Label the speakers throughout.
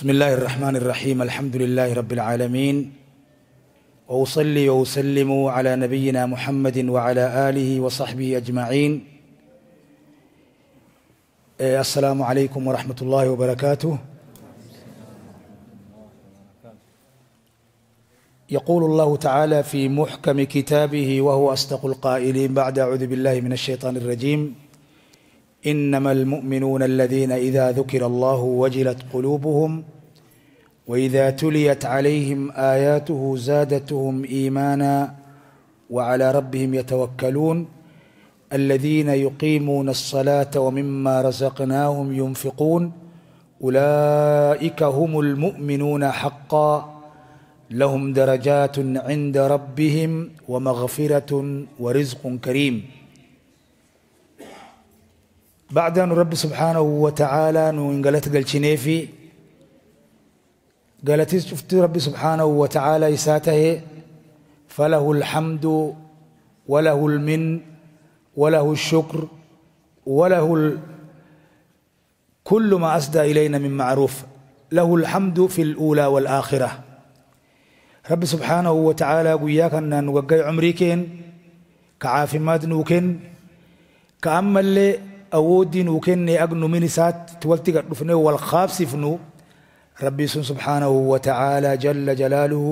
Speaker 1: بسم الله الرحمن الرحيم الحمد لله رب العالمين وأصلي وأسلم على نبينا محمد وعلى آله وصحبه أجمعين السلام عليكم ورحمة الله وبركاته يقول الله تعالى في محكم كتابه وهو أصدق القائلين بعد أعوذ بالله من الشيطان الرجيم انما المؤمنون الذين اذا ذكر الله وجلت قلوبهم واذا تليت عليهم اياته زادتهم ايمانا وعلى ربهم يتوكلون الذين يقيمون الصلاه ومما رزقناهم ينفقون اولئك هم المؤمنون حقا لهم درجات عند ربهم ومغفره ورزق كريم بعد أن رب سبحانه وتعالى نوين قالت قال شنيفي قالت شفت رب سبحانه وتعالى يساته فله الحمد وله المن وله الشكر وله ال... كل ما أسدى إلينا من معروف له الحمد في الأولى والآخرة رب سبحانه وتعالى قياك أن نوقع عمري كين كعافي ما دنوكين كأما اللي أودي نوكن أجنو من سات تولتي قرفنا والخاف سفنو ربي سبحانه وتعالى جل جلاله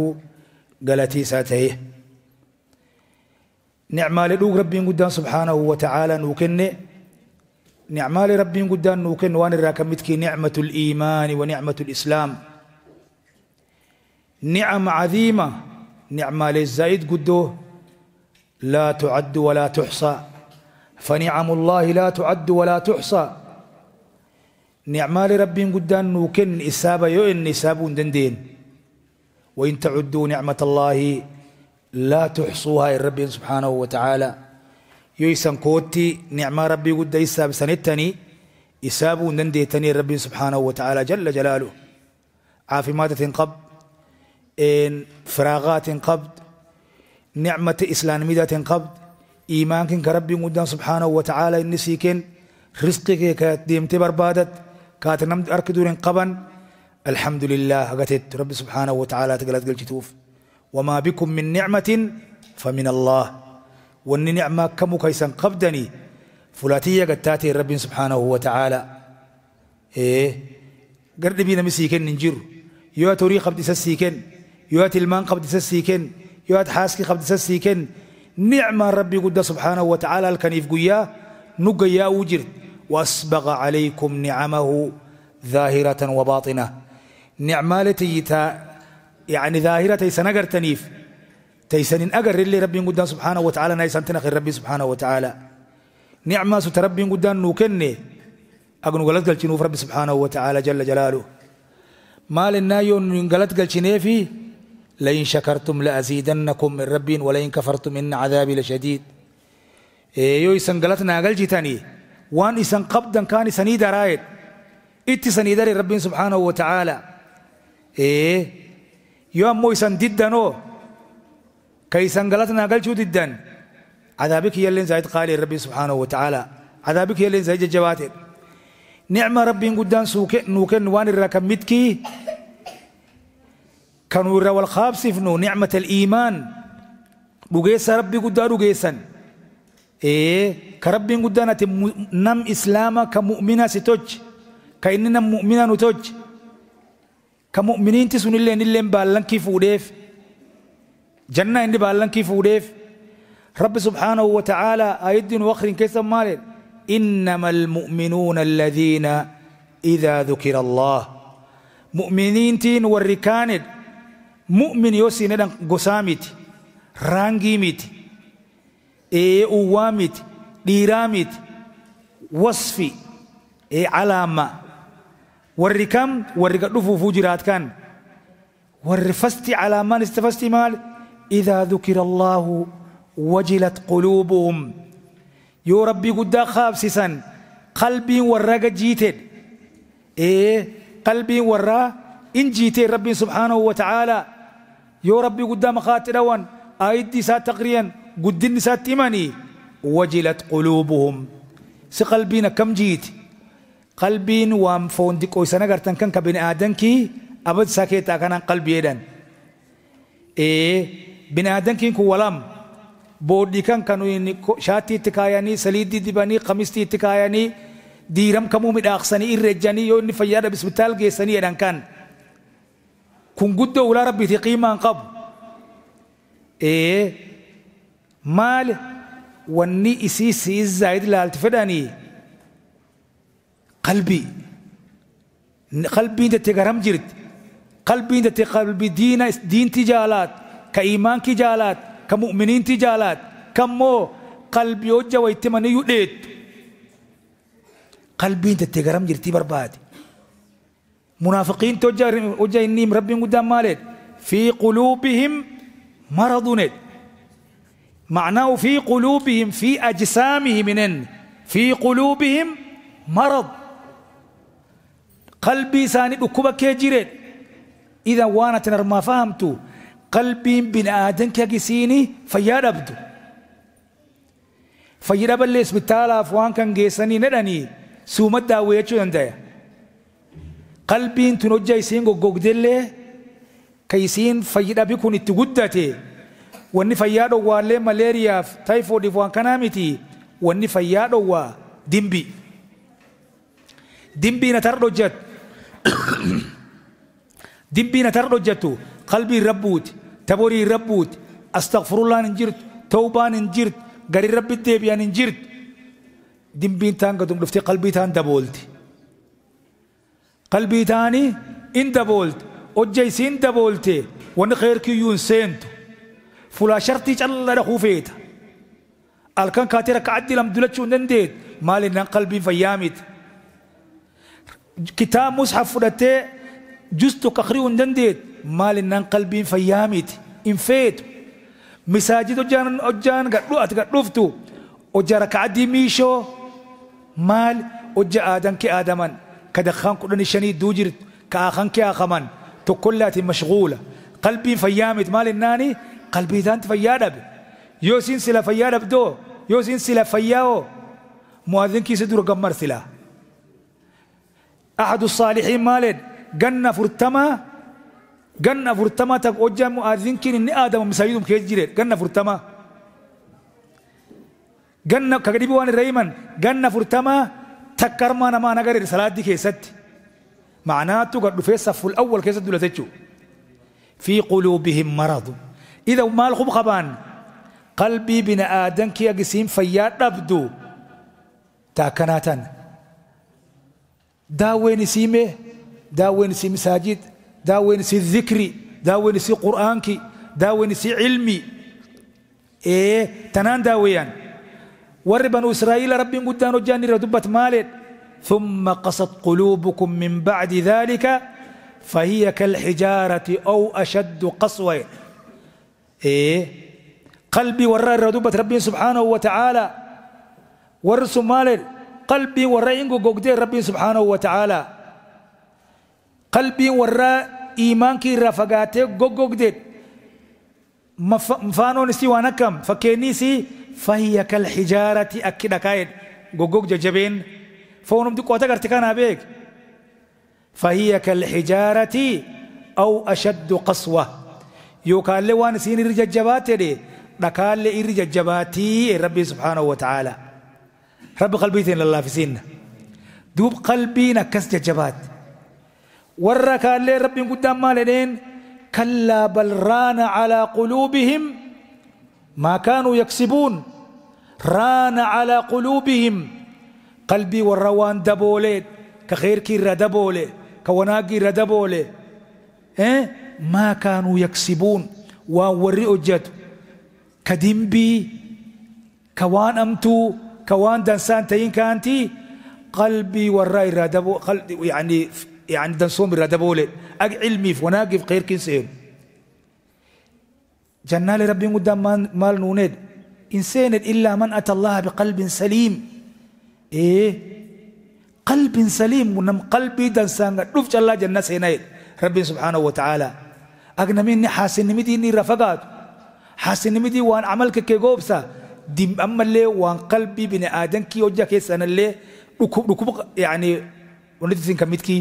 Speaker 1: قالتي ساته نعمال لوك ربي قدام سبحانه وتعالى نوكن نعمال ربي قدام نوكن وان راكمتك نعمة الإيمان ونعمة الإسلام نعم عظيمة نعمال الزايد قدو لا تعد ولا تحصى فنعم الله لا تعد ولا تحصى نعمال رب قدان نوكن إسابة يؤن إسابة دندين وإن تعدوا نعمة الله لا تحصوها الرب سبحانه وتعالى يويسن كوتي نعمة ربي قد إساب سنتني إساب دنديتني الرب سبحانه وتعالى جل جلاله عافمات قبض إن فراغات قبض نعمة إسلام قبض إيمانك كربي مدن سبحانه وتعالى النسيكين رزقك كديمتي بادت كات نمد أركدون قبن الحمد لله قتت رب سبحانه وتعالى تقلت قلت توف وما بكم من نعمة فمن الله وأن نعمة كم كيسا قبدني فلاتية قتاتي رب سبحانه وتعالى إيه قرد بينا مسيكين ننجر يوات ريق قبد سسيكين يواتي المان قبد سسيكين يوات حاسكي قبد سسيكين نعمة ربي قد سبحانه وتعالى الكنيف قياه نقيا وجر وأسبغ عليكم نعمه ظاهرة وباطنة نعمالتي تا يعني ظاهرة تيسن أقر تنيف تيسن أقر اللي ربي قد سبحانه وتعالى نايسن تنخي ربي سبحانه وتعالى نعمة ستربي قد نوكني أقول قلت قلت نوف ربي سبحانه وتعالى جل جلاله مال النايون من قلت قلت نيفي لئن شكرتم لأزيدنكم من ربي ولئن كفرتم إن عذابي لشديد إيه، يو يسن قلتنا أقل وان يسن قبضا كان يسن درايد إتي اتسن داري ربي سبحانه وتعالى إيه يو أمو إسان ددنو كإسان قلتنا أقل جو ددن عذابك يلين زايد قالي ربي سبحانه وتعالى عذابك يلين زايد جواتك نعمة ربي قدان سوكن وكن وان الركمتكي كانوا يروا الخاب سيفنو نعمة الإيمان بوغيس ربي قدارو غيسا إيه كربي قدانا نم إسلام كمؤمنا ستوج كإننا مؤمنا نتوج كمؤمنين تسون اللي نلين بالان كيف وديف جنة اللي بالان كيف وديف رب سبحانه وتعالى أيد وخر كيسا مالين إنما المؤمنون الذين إذا ذكر الله مؤمنين تين والركاند مؤمن يوسي ندان غساميت رانغيميت اي اواميت ديراميت وصفي اي علامه والركام والركام دفو فوجرات كان والرفستي على من استفستي مال اذا ذكر الله وجلت قلوبهم يو ربي قد خاب سيسان قلبي ورق جيتد ايه قلبي ورا ان جيتي ربي سبحانه وتعالى يا ربي قدام خاطر وان آيد نساء تقريا قد النساء تماني وجلت قلوبهم سقلبين كم جيت قلبين وام فوندي كويسانا غرتن كان كبن آدم كي أبد ساكيتا كان قلبي يدن إيه بن آدم كي ولم بودي كان كانوا شاتي تكاياني سليدي دباني قميصتي تكاياني ديرم كمو مداخساني إرجاني يو نفيادة بسبتال جيساني يدن كان كن قد ولا ربي في قيمة قبل إيه مال وني إسي سي الزايد لالتفداني قلبي قلبي انت تقرم جرت قلبي انت قلبي دين دين تجالات كإيمان تجالات كمؤمنين تجالات كمو قلبي وجه ويتمني يؤديت قلبي انت تقرم جرتي بربادي منافقين توجه وجه نيم ربي قدام مالت في قلوبهم مرض نت معناه في قلوبهم في أجسامهم من في قلوبهم مرض قلبي ساني دكوبا كيجيرت إذا وانا تنر ما فهمت قلبي بن آدم كيجيسيني فيا ربدو فيا رب اللي اسم التالا فوان كان جيساني ندني سومت داوية شو qalbiin tun hojja isiin goggogdellee ka isiin fayyi dhabi kun itti guddate wanni fayyaa dhowwaallee maleeriyaaf tayfooiif waan kanaa miti wanni fayyaa dhowwaa dimbi dimbii natar dhojjat dimbii natar dhojjattu qalbiin rabbuuti taboriin rabbuuti astagfirullaan hin jirtu tawbaan hin jirtu garii rabbitti deebi'an hin jirtu dimbiin taan gadum dhuftee qalbii taan daboolti قلبي تاني إن دبولت أجيس إن دبولت وان خير كيون سينت فلا شرطي الله رخوفيت الكن كاتيرك عدي لم دلتشو ننديت مالي نان قلبي فيامت كتاب مصحف فلتي جستو كخري ننديت مالي نان قلبي فيامت انفيت مساجد أجان أجان قد رؤت قد رفتو أجارك عدي ميشو مال أجا آدم ادمان كدخان كلني شني دوجرت كأخان كي أخمان تكلات مشغولة قلبي فيامت مال الناني قلبي ذانت فيادب يوسين سلا فيادب دو يوسين سلا فياو مؤذن كي سدور قمر سلا أحد الصالحين مالد جنة فرتما جنة فرتما وجه مؤذن كي إن آدم مسايدهم كيجير جنة فرتما جنة كقريب وان ريمان جنة فرتما takka harmaa نقدر nagareera دي keessatti معناته قد في الصف الأول كيف دولتشو في قلوبهم مرض إذا ما الخب خبان قلبي بن آدم كي أجسيم فيا نبدو تاكناتا داوين سيمه داوين سي مساجد داوين سي ذكري داوين سي قرآنك داوين سي علمي إيه تنان داويان ور بنو إسرائيل رب قدان وجاني ردبت مالد ثم قصت قلوبكم من بعد ذلك فهي كالحجارة أو أشد قسوة إيه قلبي ور ردبت ربي سبحانه وتعالى ورس مالت قلبي ور إنكو قوقدي ربي سبحانه وتعالى قلبي ور إيمانك رفقاتي قوقدي مفانو نسي وانكم فكيني سي فهي كالحجارة أكيد كاين جوجوك جبين فونم دي قوتك ارتكان أبيك فهي كالحجارة أو أشد قسوة يقال لي سين الرججبات دي نقال لي الرججباتي ربي سبحانه وتعالى رب قلبي تين لله في سين دوب قلبي نكس ججبات ورا قال لي ربي قدام مالدين كلا بل ران على قلوبهم ما كانوا يكسبون ران على قلوبهم قلبي والروان دبولي كخير كير دبولي كوناقي ردبولي إيه؟ ما كانوا يكسبون ووري أجد كدمبي كوان أمتو كوان دنسان تين كانتي قلبي والرأي ردبو قلبي يعني يعني دنسوم ردبولي أق علمي فوناقي في خير كنسين جنال لربي قدام مال نوند إنسان إلا من أتى الله بقلب سليم إيه قلب سليم ونم قلبي دنسان دفج الله جنة سينايد ربي سبحانه وتعالى أغنى مني حاسن مدي إني رفقات حاسن مدي وان عملك كيغوبسا دم أما اللي وان قلبي بني آدم كي وجه كيسان اللي ركب ركب يعني ونتسين كميتكي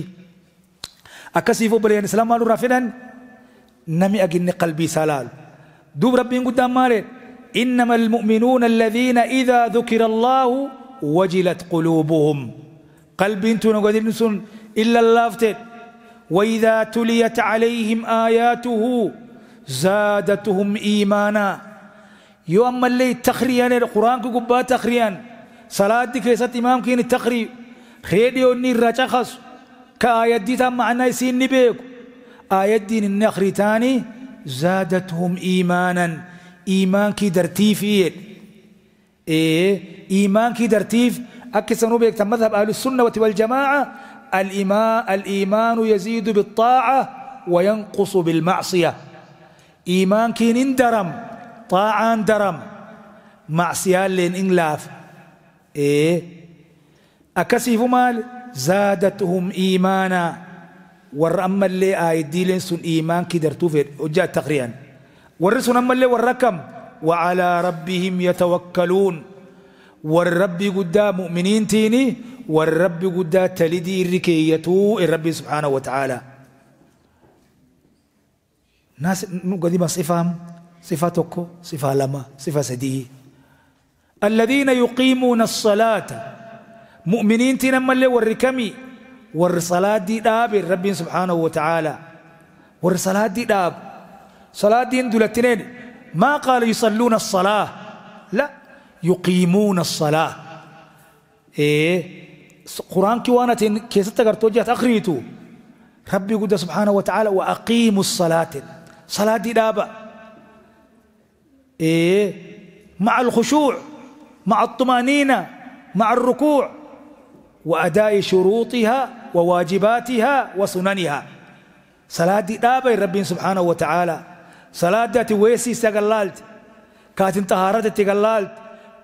Speaker 1: أكسيفو بليان إسلام مالو رافدان نمي أغني قلبي سلال دوب ربي قدام مالي إنما المؤمنون الذين إذا ذكر الله وجلت قلوبهم قلب انتو نقدر نسون إلا اللافتد وإذا تليت عليهم آياته زادتهم إيمانا يو أما اللي تخريان القرآن كوبا تخريان صلاة دي كيسة إمام كين تخري خيدي نير رجخص كآيات دي تام معنى يسين نبيك آيات دي نخري تاني زادتهم إيمانا إيمان كي درتيفين إيه إيمان كي درتيف أكسا بيك مذهب أهل السنة والجماعة الإيمان, الإيمان يزيد بالطاعة وينقص بالمعصية إيمان كين اندرم طاعة درم معصية لين إنلاف إيه أكسي فمال زادتهم إيمانا warra ammallee aayiddiileen sun iimaan kidartuu fedhe hojjaa taqriyaan warri sun ammallee اللي ورقم وعلى ربهم يتوكلون والرب قد مؤمنين تيني والرب قد تلدي الركيتو الرب سبحانه وتعالى ناس قديما صفة صفة توكو صفة لما صفة سدي الذين يقيمون الصلاة مؤمنين تنمى اللي والركمي والصلاه دي داب الرب سبحانه وتعالى والصلاه دي داب صلاه دي دولتين ما قال يصلون الصلاه لا يقيمون الصلاه ايه قران كيوانة كيس تغرتو جات اقريتو ربي قد سبحانه وتعالى واقيم الصلاه صلاه دي داب ايه مع الخشوع مع الطمانينه مع الركوع واداء شروطها وواجباتها وسننها صلاة دابة ربي سبحانه وتعالى صلاة دات ويسي سغلالت كاتن طهارات تغلالت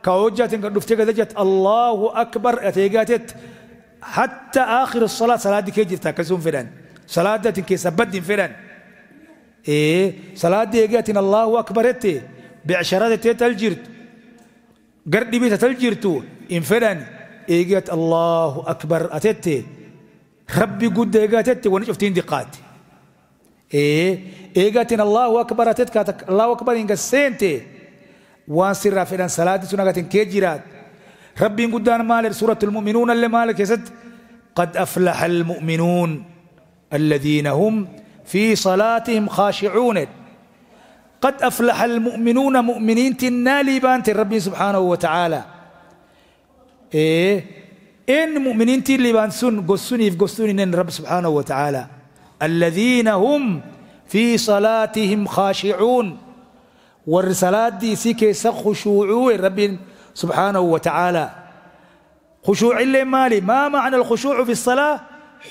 Speaker 1: كوجات دفتك دجت الله أكبر اتيقاتت حتى آخر الصلاة صلاة دي كي جرتا كسون فلان صلاة دات كي سبد فلان إيه صلاة دي ديقاتن الله أكبر اتي بعشرات تتلجرت قرد بيت تلجرتو إن فلان إيقات الله أكبر أتتي ربي قد وانا شفتين دقات إيه إيقاتنا الله أكبر تتكاتك الله أكبر إنك سينتي وان سر فلان صلاة سنة كجيرات ربي قدان مال سورة المؤمنون اللي مالك يسد قد أفلح المؤمنون الذين هم في صلاتهم خاشعون قد أفلح المؤمنون مؤمنين تنالي بانت ربي سبحانه وتعالى إيه إن مؤمنين اللي بانسون قصوني في قصوني إن رب سبحانه وتعالى الذين هم في صلاتهم خاشعون والرسالات دي سيكي خشوعوا رب سبحانه وتعالى خشوع اللي مالي ما معنى الخشوع في الصلاة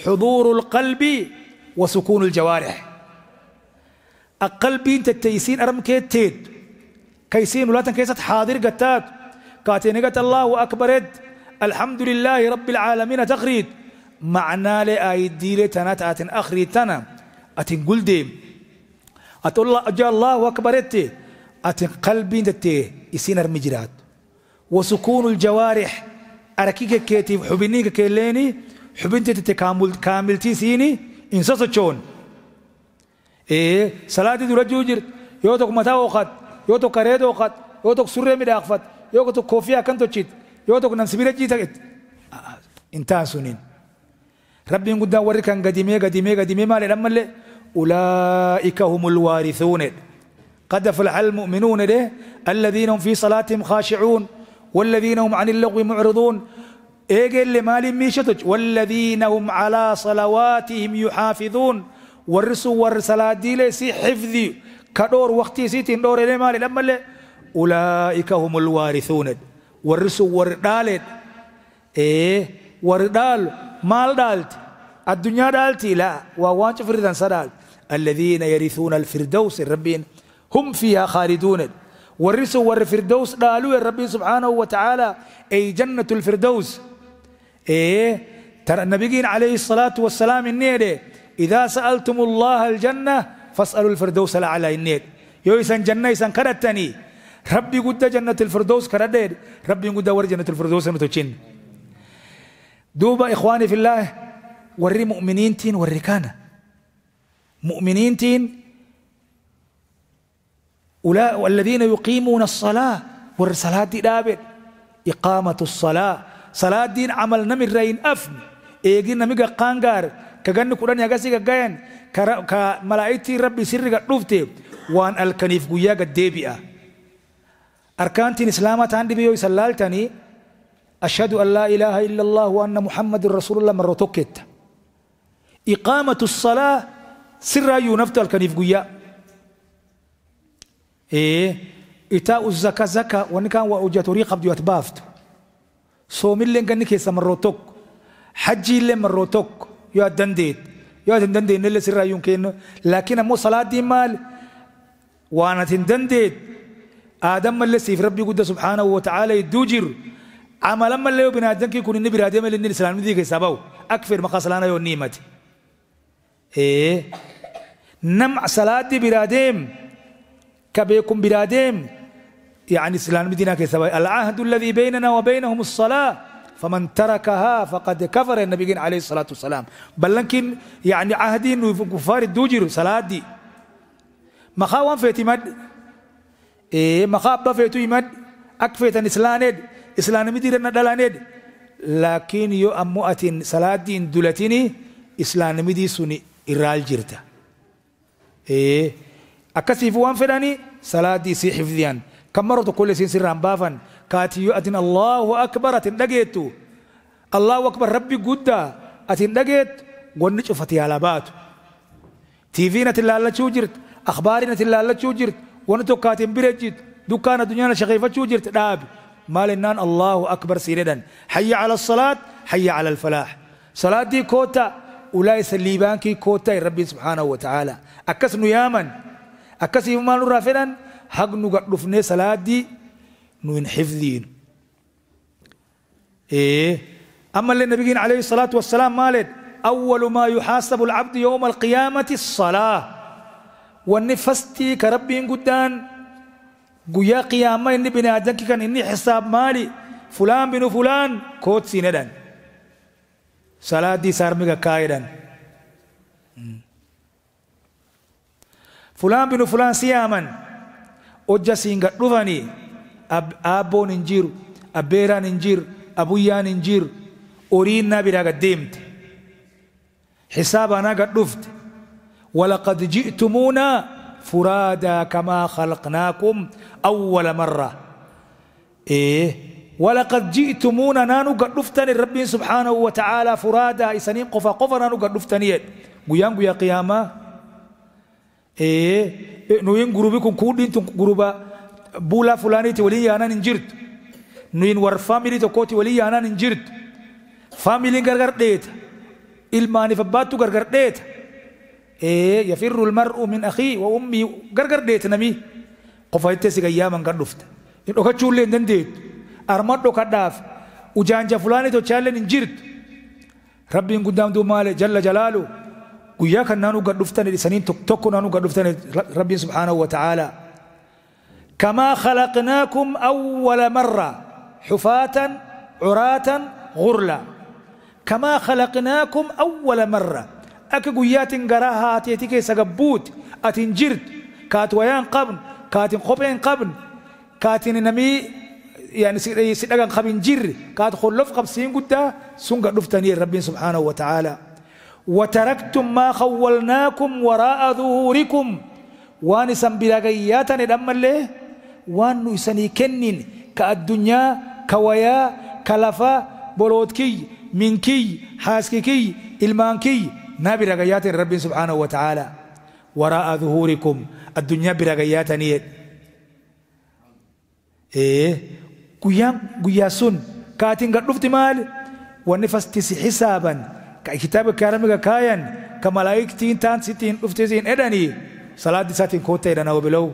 Speaker 1: حضور القلب وسكون الجوارح القلب انت التيسين ارم تيد كيسين ولا تنكيست حاضر قتات كاتيني قت الله اكبرت الحمد لله رب العالمين تخريت معنى لأيدي تأتن أتن تنا أتن قلدي أتولا أجا الله أكبر أتن قلبي تتي إسين المجرات وسكون الجوارح أركيك كيتي حبنيك كيليني حبنتي تتكامل كاملتي سيني إنساسة تشون إيه صلاة درجو جرت يوتوك متاوقات يوتوك ريدوقات يوتوك قد يوتك يوتوك كوفيا كنتو تشيت يو tokko nam si bira انت سنين hin taasuniin rabbiin guddaan warri kan gadimee gadimee gadimee maaliidhaan mallee أولئك هم الوارثون قد أفلح المؤمنون ده الذين هم في صلاتهم خاشعون والذين هم عن اللغو معرضون ايجي اللي مال ميشتج والذين هم على صلواتهم يحافظون ورسوا ورسلا ديلي سي حفظي كدور وقتي سيتين دور اللي مال لما أولئك هم الوارثون ده ورسو وردالت ايه وردال مال دالت الدنيا دالت لا ووانت فردان laa الذين يرثون الفردوس الربين هم فيها خالدون ورسو ورفردوس فردوس قالوا الرب سبحانه وتعالى أي جنة الفردوس إيه ترى النبي عليه الصلاة والسلام النيل إذا سألتم الله الجنة فاسألوا الفردوس الأعلى النيل يويسن جنة يسن كرتني ربي قد جنة الفردوس كردير ربي قد ور جنة الفردوس نتوشين دوبا إخواني في الله وري مؤمنين تين وري كان مؤمنين تين أولا والذين يقيمون الصلاة والصلاة دابت إقامة الصلاة صلاة دين عمل نمر رين أفن إيجين نمي قانقار كغن كوران يغاسي كغاين كملائتي ربي سر قد وان الكنيف قيا قد ديبئا أركانتين إسلامة عندي بيو تاني أشهد أن لا إله إلا الله وأن محمد رسول الله مرة توكيت إقامة الصلاة سر ينفت الكنيف قويا إيه إتاء الزكاة زكاة وأن كان وأوجة طريق عبد يتبافت صوم اللي كان نكيس مرة توك حج اللي مرة توك يا دنديت يا دنديت اللي سر يمكن لكن مو صلاة دي مال وأنا تندنديت آدم اللي سيف ربي قد سبحانه وتعالى يدوجر عمل ما اللي بنادم كي يكون النبي رادم اللي سلام ذيك سباو أكفر ما قصلانا يو نيمة إيه نم صلاة برادم كبيكم برادم يعني سلام دينا كسباو العهد الذي بيننا وبينهم الصلاة فمن تركها فقد كفر النبي عليه الصلاة والسلام بل لكن يعني عهدين كفار الدوجر صلاة دي في اعتماد ee maqaa abbaa feetu himadhu akka feetan islaaneedha islaanami diiranna dhalaaneedha laakiin yoo ammoo atiin salaadii hin dulatini islaanamidii sun irraal jirta akkasiif waan fedhani salaadii isii xifdiyaan kan maroo tokkollee isiin sirraan baafan kaati yoo atiin allahu akbar atin dagetu allahu akbar rabbi guddaa atin daget wanni cufati yaalaa baatu tiiviin atiin laallachuu jirta akhbaariin atiin laallachuu jirta ونتوكاتي مبرجيت دكان الدنيا شغيفة شو جرت داب مالنان الله أكبر سيردا حي على الصلاة حي على الفلاح صلاة دي كوتا أولئس كي كوتا ربي سبحانه وتعالى أكس نيامن أكس يمان رافلا حق نقرفني صلاة دي نوين حفظين إيه أما للنبي عليه الصلاة والسلام مالد أول ما يحاسب العبد يوم القيامة الصلاة wanni fastii ka rabbiin guddaan guyyaa qiyaamaa inni binaadanki kan inni xisaab maali fulaan binu fulaan kootsiin jedhan salaaddii isaar miga kaa jedhan fulaan binu fulaan si yaaman hojja siin gad dhufanii aabboon hin jiru abbeeraan hin jiru abuyyaan hin jiru oriin naa biraa gad deemte xisaab anaa gad dhufte ولقد جئتمونا فرادا كما خلقناكم أول مرة إيه ولقد جئتمونا نانو قد نفتني ربي سبحانه وتعالى فرادا إسانين قفا قفا نانو قد نفتني قيام قيا قيامة إيه نوين قروبكم كودين قروبا بولا فلاني تولي أنا ننجرت نوين ور فاميلي تكوتي ولي أنا ننجرت فاميلي غرغر ديت الماني فباتو غرغر ديت إيه يفر المرء من أخيه وأمي غرغر ديت نمي قفاية تسيقا ياما غرفت إن أخا تشولي إن ديت أرمات لو كداف وجانجا فلاني تو تشالي نجيرت ربي قدام دو مالي جل جلاله وياك نانو غرفتني لسنين توك توك نانو غرفتني ربي سبحانه وتعالى كما خلقناكم أول مرة حفاة عراة غرلا كما خلقناكم أول مرة akka guyyaatiin garaa haateetii keessa gabbuuti ati hin jirtu kaati wayaa hin qabne kaati kophee hin qabne kaati namii si dhagan qab hin jirre kaati hollof qabsiin guddaa sun gad dhuftanii rabbiin subhaanahu wa ta'aalaa. وتركتم ما خولناكم وراء ظهوركم وان سن بلاغياتن دمله وان سني كنين كالدنيا كويا كلفا بولوتكي منكي حاسككي المانكي نبي رجيات ربي سبحانه وتعالى وراء ظهوركم الدنيا برجيات نيت إيه قيام قياسون كاتين قد نفت مال ونفس تسي حسابا كتاب كرمك كاين كملائك تين تان ستين نفتزين إدني صلاة ساتين كوتا إدنا وبلو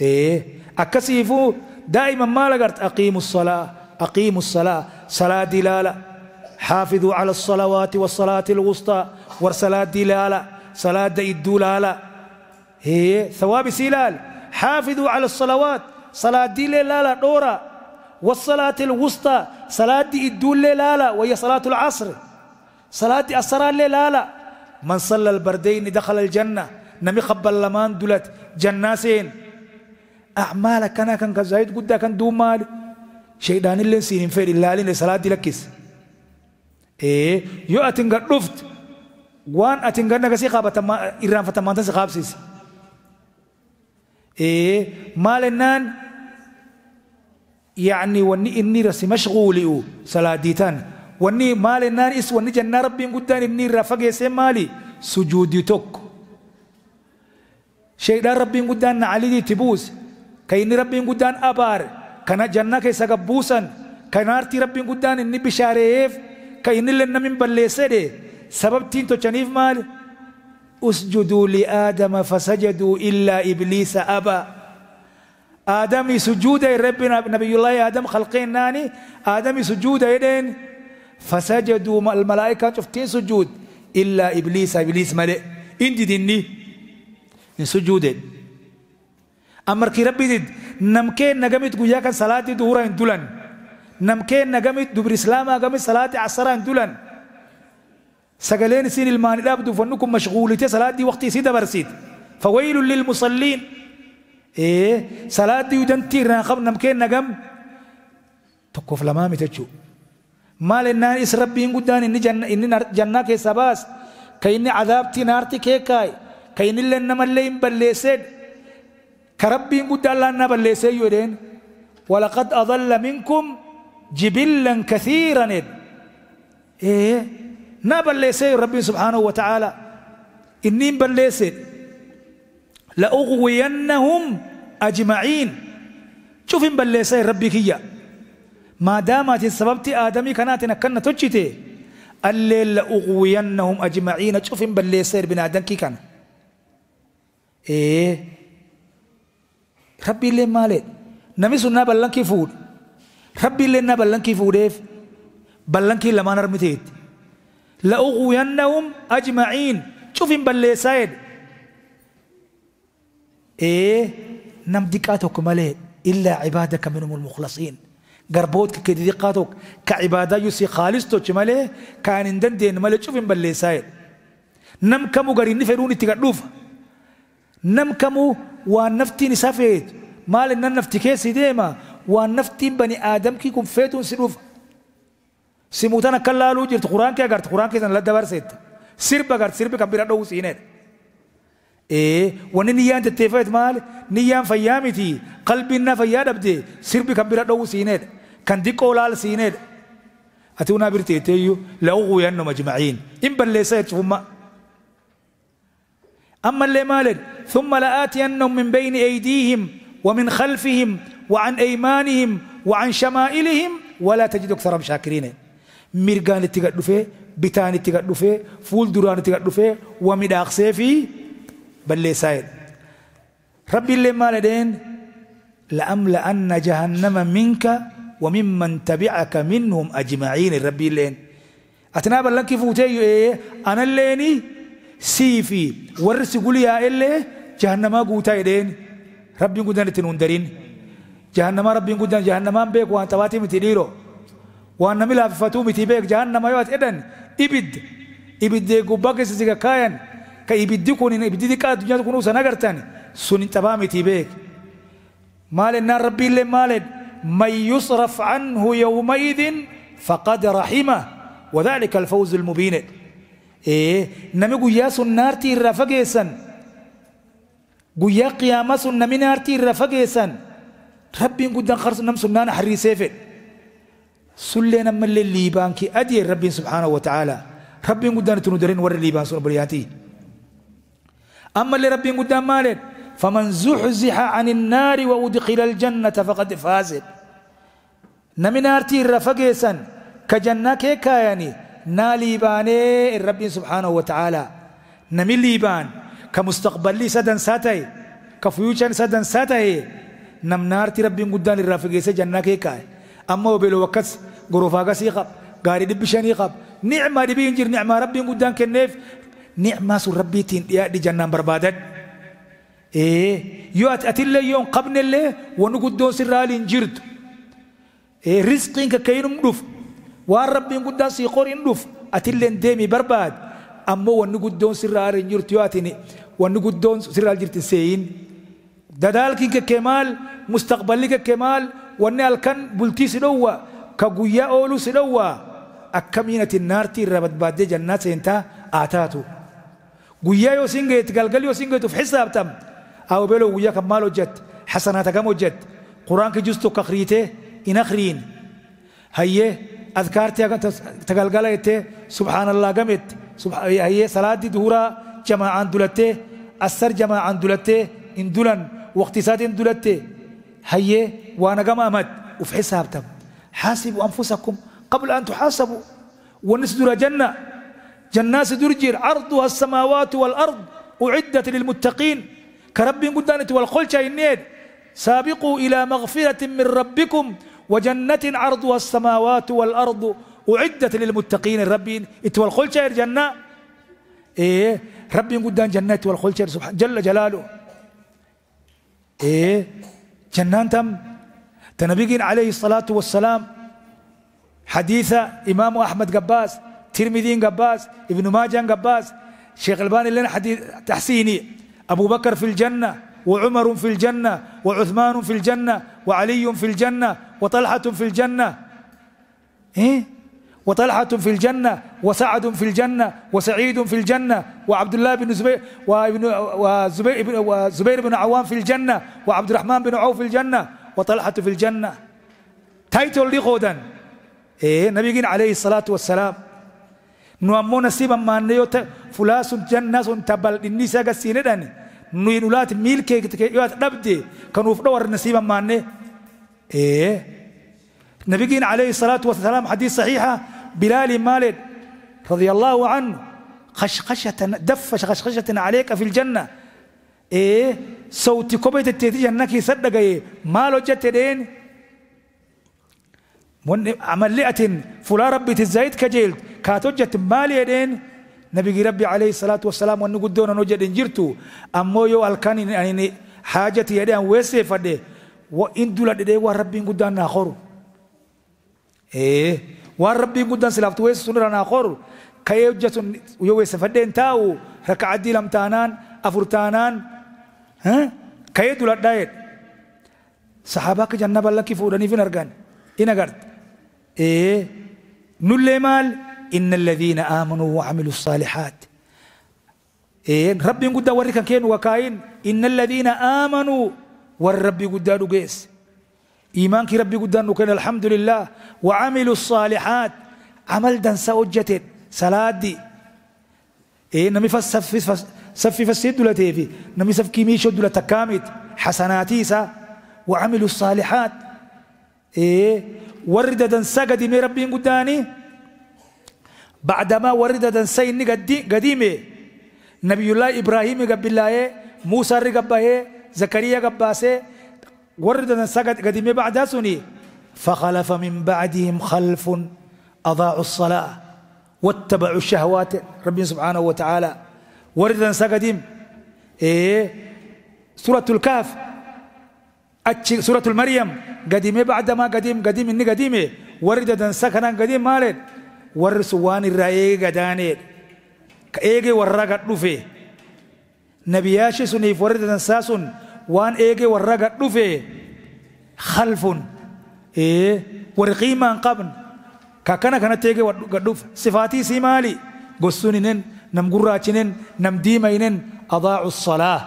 Speaker 1: إيه أكسيفو دائما ما لقرت أقيم الصلاة أقيم الصلاة صلاة دلالة حافظوا على الصلوات والصلاة الوسطى والصلاة دلالة صلاة الدلالة هي ثواب سلال حافظوا على الصلوات صلاة دلالة دورة والصلاة الوسطى صلاة الدلالة وهي صلاة العصر صلاة الصلاة الليلة من صلى البردين دخل الجنة نمي قبل لمان دولت جناسين أعمالك أنا كان كزايد قد كان دوم مالي شيطان اللي سينفير اللالين لصلاة لكيس ee yoo ati hin gadhuufte waan ati hin gadna gasii irraanfatamaan tasa qaabsiise ee maal ennaan يعني وني إني رسي مشغولي سلاديتان وني مال النار إس وني جنة ربي قدان إني رفقه سمالي سجودي توك شيء ربي قدان علي تبوس كيني ربي قدان أبار كان جنة كيسا قبوسا كان آرتي ربي قدان إني بشاريف كاينل نمن بلسدي سببتين تشنيف مال اسجدوا لآدم فسجدوا إلا إبليس أبى آدم سجود ربنا نبي الله آدم خلقين ناني آدم سجود يدين فسجدوا الملائكة شفتين سجود إلا إبليس إبليس ملئ إندي ديني إن سجود أمر كي ربي ديد نمكين نجمت قياك صلاة دورة إن دولن نمكين نجمت دبر إسلاما جمت صلاة عصران دولن سجلين سين المان لا بدو فنكم مشغول تي صلاة دي وقتي سيدا برسيد فويل للمصلين إيه صلاة دي ودنتير نم كين نجم تكوف لما متجو ما لنا إس ربي إنجدان إني جن إني جنة كيسباس كيني عذاب تنارتي كيكاي كيني لنا ملئم بلسيد كربي إنجدان لنا بلسيد يورين ولقد أضل منكم جبلا كثيرا إيه نا بلسي ربي سبحانه وتعالى إني بلسي لأغوينهم أجمعين شوف إن بلسي ربي كيا ما دامت السبب آدمي كانت كنا تجتي الليل لأغوينهم أجمعين شوف إن بلسي بنادن كي كان إيه ربي لي مالي نبي سنة بلن فود ربي لنا بلنكي فوديف بلنكي لما نرمتيت لأغوينهم أجمعين شوف بلي سايد إيه نمدكاتك مالي إلا عبادك منهم المخلصين قربوتك كدقاتك كعبادة يسي خالصتك مالي كان دين مالي شوف بلي سايد نم كمو غري نفروني تقلوف نم كمو وان نفتي نسافيت مال نن نفتي كيسي ديما ونفتي بني ادم كي كون فيتون سيروف سيموتانا كلا لو جرت قران كي غارت قران كي لا دبر سيت سير بغارت سير بكبيرا دو سينيت ايه ونني انت تفايت مال نيام فيامتي قلبي نفيا دبدي سير بكبيرا دو سينيت كان دي قولال سينيت اتونا برتي تيو لو غو ينو مجمعين ان بل ليسيت هما اما اللي مالد ثم لاتينهم من بين ايديهم ومن خلفهم وعن أيمانهم وعن شمائلهم ولا تجد أكثرهم شاكرين مرقان تقدفه بتان تقدفه فول دران تقدفه ومداق سيفي بل لسائل ربي اللي ما لدين لأملأن جهنم منك وممن تبعك منهم أجمعين ربي اللي أتنا بلن كيفوتي إيه أنا الليني سيفي ورس قولي يا إلي جهنم قوتا يدين ربي تنون نندرين جهنم ربين قد جهنم ام بك وانت واتي متديرو وان ملا فتو متي بيك جهنم يوت ادن ابد ابد دي قبك سيكا كاين كا ابد دي كونين ابد دي كاد دنيا كونو سنغرتن سن تبا متي بك مال النار ربي اللي مال من يصرف عنه يومئذ فقد رحمه وذلك الفوز المبين ايه نمي قياس النار تير رفقيسن قيا قيامة سن من نار رفقيسن ربين قدام خرس نم سنان حري سيف سلنا من الليبان كي أدي ربي سبحانه وتعالى ربين قدام تنودرين ور الليبان سنة برياتي أما اللي ربين قدام مالك فمن زحزح عن النار وأدخل الجنة فقد فاز نمن أرتي رفقيسا كجنة يعني نالي باني الرب سبحانه وتعالي نمي كمستقبل لي سدن ساتي كفيوشن سدن ساتي namna arti rabbiin guddaan irraa fageesse jannaa kee kaa'e amma obeeloo akkas gorofaa akkasii qaba gaarii dhibbi shanii qaba nicmaa dhibii hin jirne nicmaa rabbiin guddaan kenneef nicmaa sun rabbiitiin dhiyaadhi jannaan barbaadadhu. Yoo ati atillee yoo hin qabnellee wanni guddoon sirraa hin jirtu riskiin kakka'iin hin dhufu waan rabbiin guddaan sii qori hin dhufu atillee deemii barbaad ammoo wanni guddoon sirraa hin jirtu yoo ati wanni guddoon sirraa jirti seeyin. دالكي كمال مستقبلك كمال ونال كان بلتي سدوا كغويا اولو سدوا اكمينه النار تي ربت باد جنات انت اتاتو غويا يو سينغيت غلغل يو سينغيت في حساب تم او بلو غويا كمالو جت حسناتك مو جت قرانك جستو كخريته ان اخرين هيا اذكارتي تغلغلت سبحان الله قمت سبحان هيا صلاه دورا جماعه دولته اثر جماعه دولته ان دولن وقت دولت دلت هي وانا قام أمد وفي حسابتم حاسبوا أنفسكم قبل أن تحاسبوا ونسدر جنة جنة درجر عرضها السماوات والأرض أعدت للمتقين كرب قدانت والخلشة النيد سابقوا إلى مغفرة من ربكم وجنة عرضها السماوات والأرض أعدت للمتقين الرب اتوالخلش الجنه إيه ربي قدان جنة والخلشة سبحان جل جلاله ايه جنان تم تنبيقين عليه الصلاة والسلام حديث إمام أحمد قباس ترمذين قباس ابن ماجان قباس شيخ الباني لنا حديث تحسيني أبو بكر في الجنة وعمر في الجنة وعثمان في الجنة وعلي في الجنة وطلحة في الجنة إيه وطلحة في الجنة وسعد في الجنة وسعيد في الجنة وعبد الله بن زبير وابن وزبير بن وزبير بن عوام في الجنة وعبد الرحمن بن عوف في الجنة وطلحة في الجنة تايتل لي قودن إيه نبي عليه الصلاة والسلام نوامو نسيبا ما نيو فلاس جنة تبل النساء سيندان نوين ولات ميلك يوات نبدي كانوا فدور نسيبا ما إيه نبيين عليه الصلاة والسلام حديث صحيحة بلال مالد رضي الله عنه خشخشة دفش خشخشة عليك في الجنة إيه صوت كوبيت التيتي جنك يصدق إيه ما مالو جتدين عملئة فلا ربي تزايد كجيل كاتوجت مالي يدين نبي ربي عليه الصلاة والسلام وأنه دون نوجد انجرتو أمو يو ألكان يعني حاجة يدين ويسيفة وإن دولة دي وربي قدونا نخورو إيه وربي قدان سلافت ويس سنر انا خور كي يوجس ويوي سفدين تاو ركع دي لم تانان افر تانان ها كي دولا دايت صحابه كجنب الله كيف وداني في نرغان اين غرت ايه نولي مال ان الذين امنوا وعملوا الصالحات ايه ربي قد وريك كين وكاين ان الذين امنوا والرب قد دوغيس إيمان كي ربي قدان كان الحمد لله وعملوا الصالحات عمل دان سوجت سلادي إيه نمي فسفي سفي فسيد دولتي نمي سف كيميشو دولتا كامت حسناتي سا وعملوا الصالحات إيه ورد دان سقدي مي ربي قداني بعدما ورد دان سيني قديمي نبي الله إبراهيم قبل الله موسى رقبه زكريا قباسه وردنا سقط قديم بعد سني فخلف من بعدهم خلف أضاعوا الصلاة واتبعوا الشهوات ربي سبحانه وتعالى وردنا سقديم إيه سورة الكهف سورة المريم قديم بعد ما قديم قديم إني قديم وردنا سكنا قديم مالت ورسوان الرأي قدانيت كأيجي ورقت نفي نبياشي سني وردنا ساسن وان ايجي ورقة دوفي خلف ايه ورقيما كا كاكنا كانت تيجي ورقة دوف صفاتي سيمالي قصوني نن نم قراتنن نم ديمينن أضاع الصلاة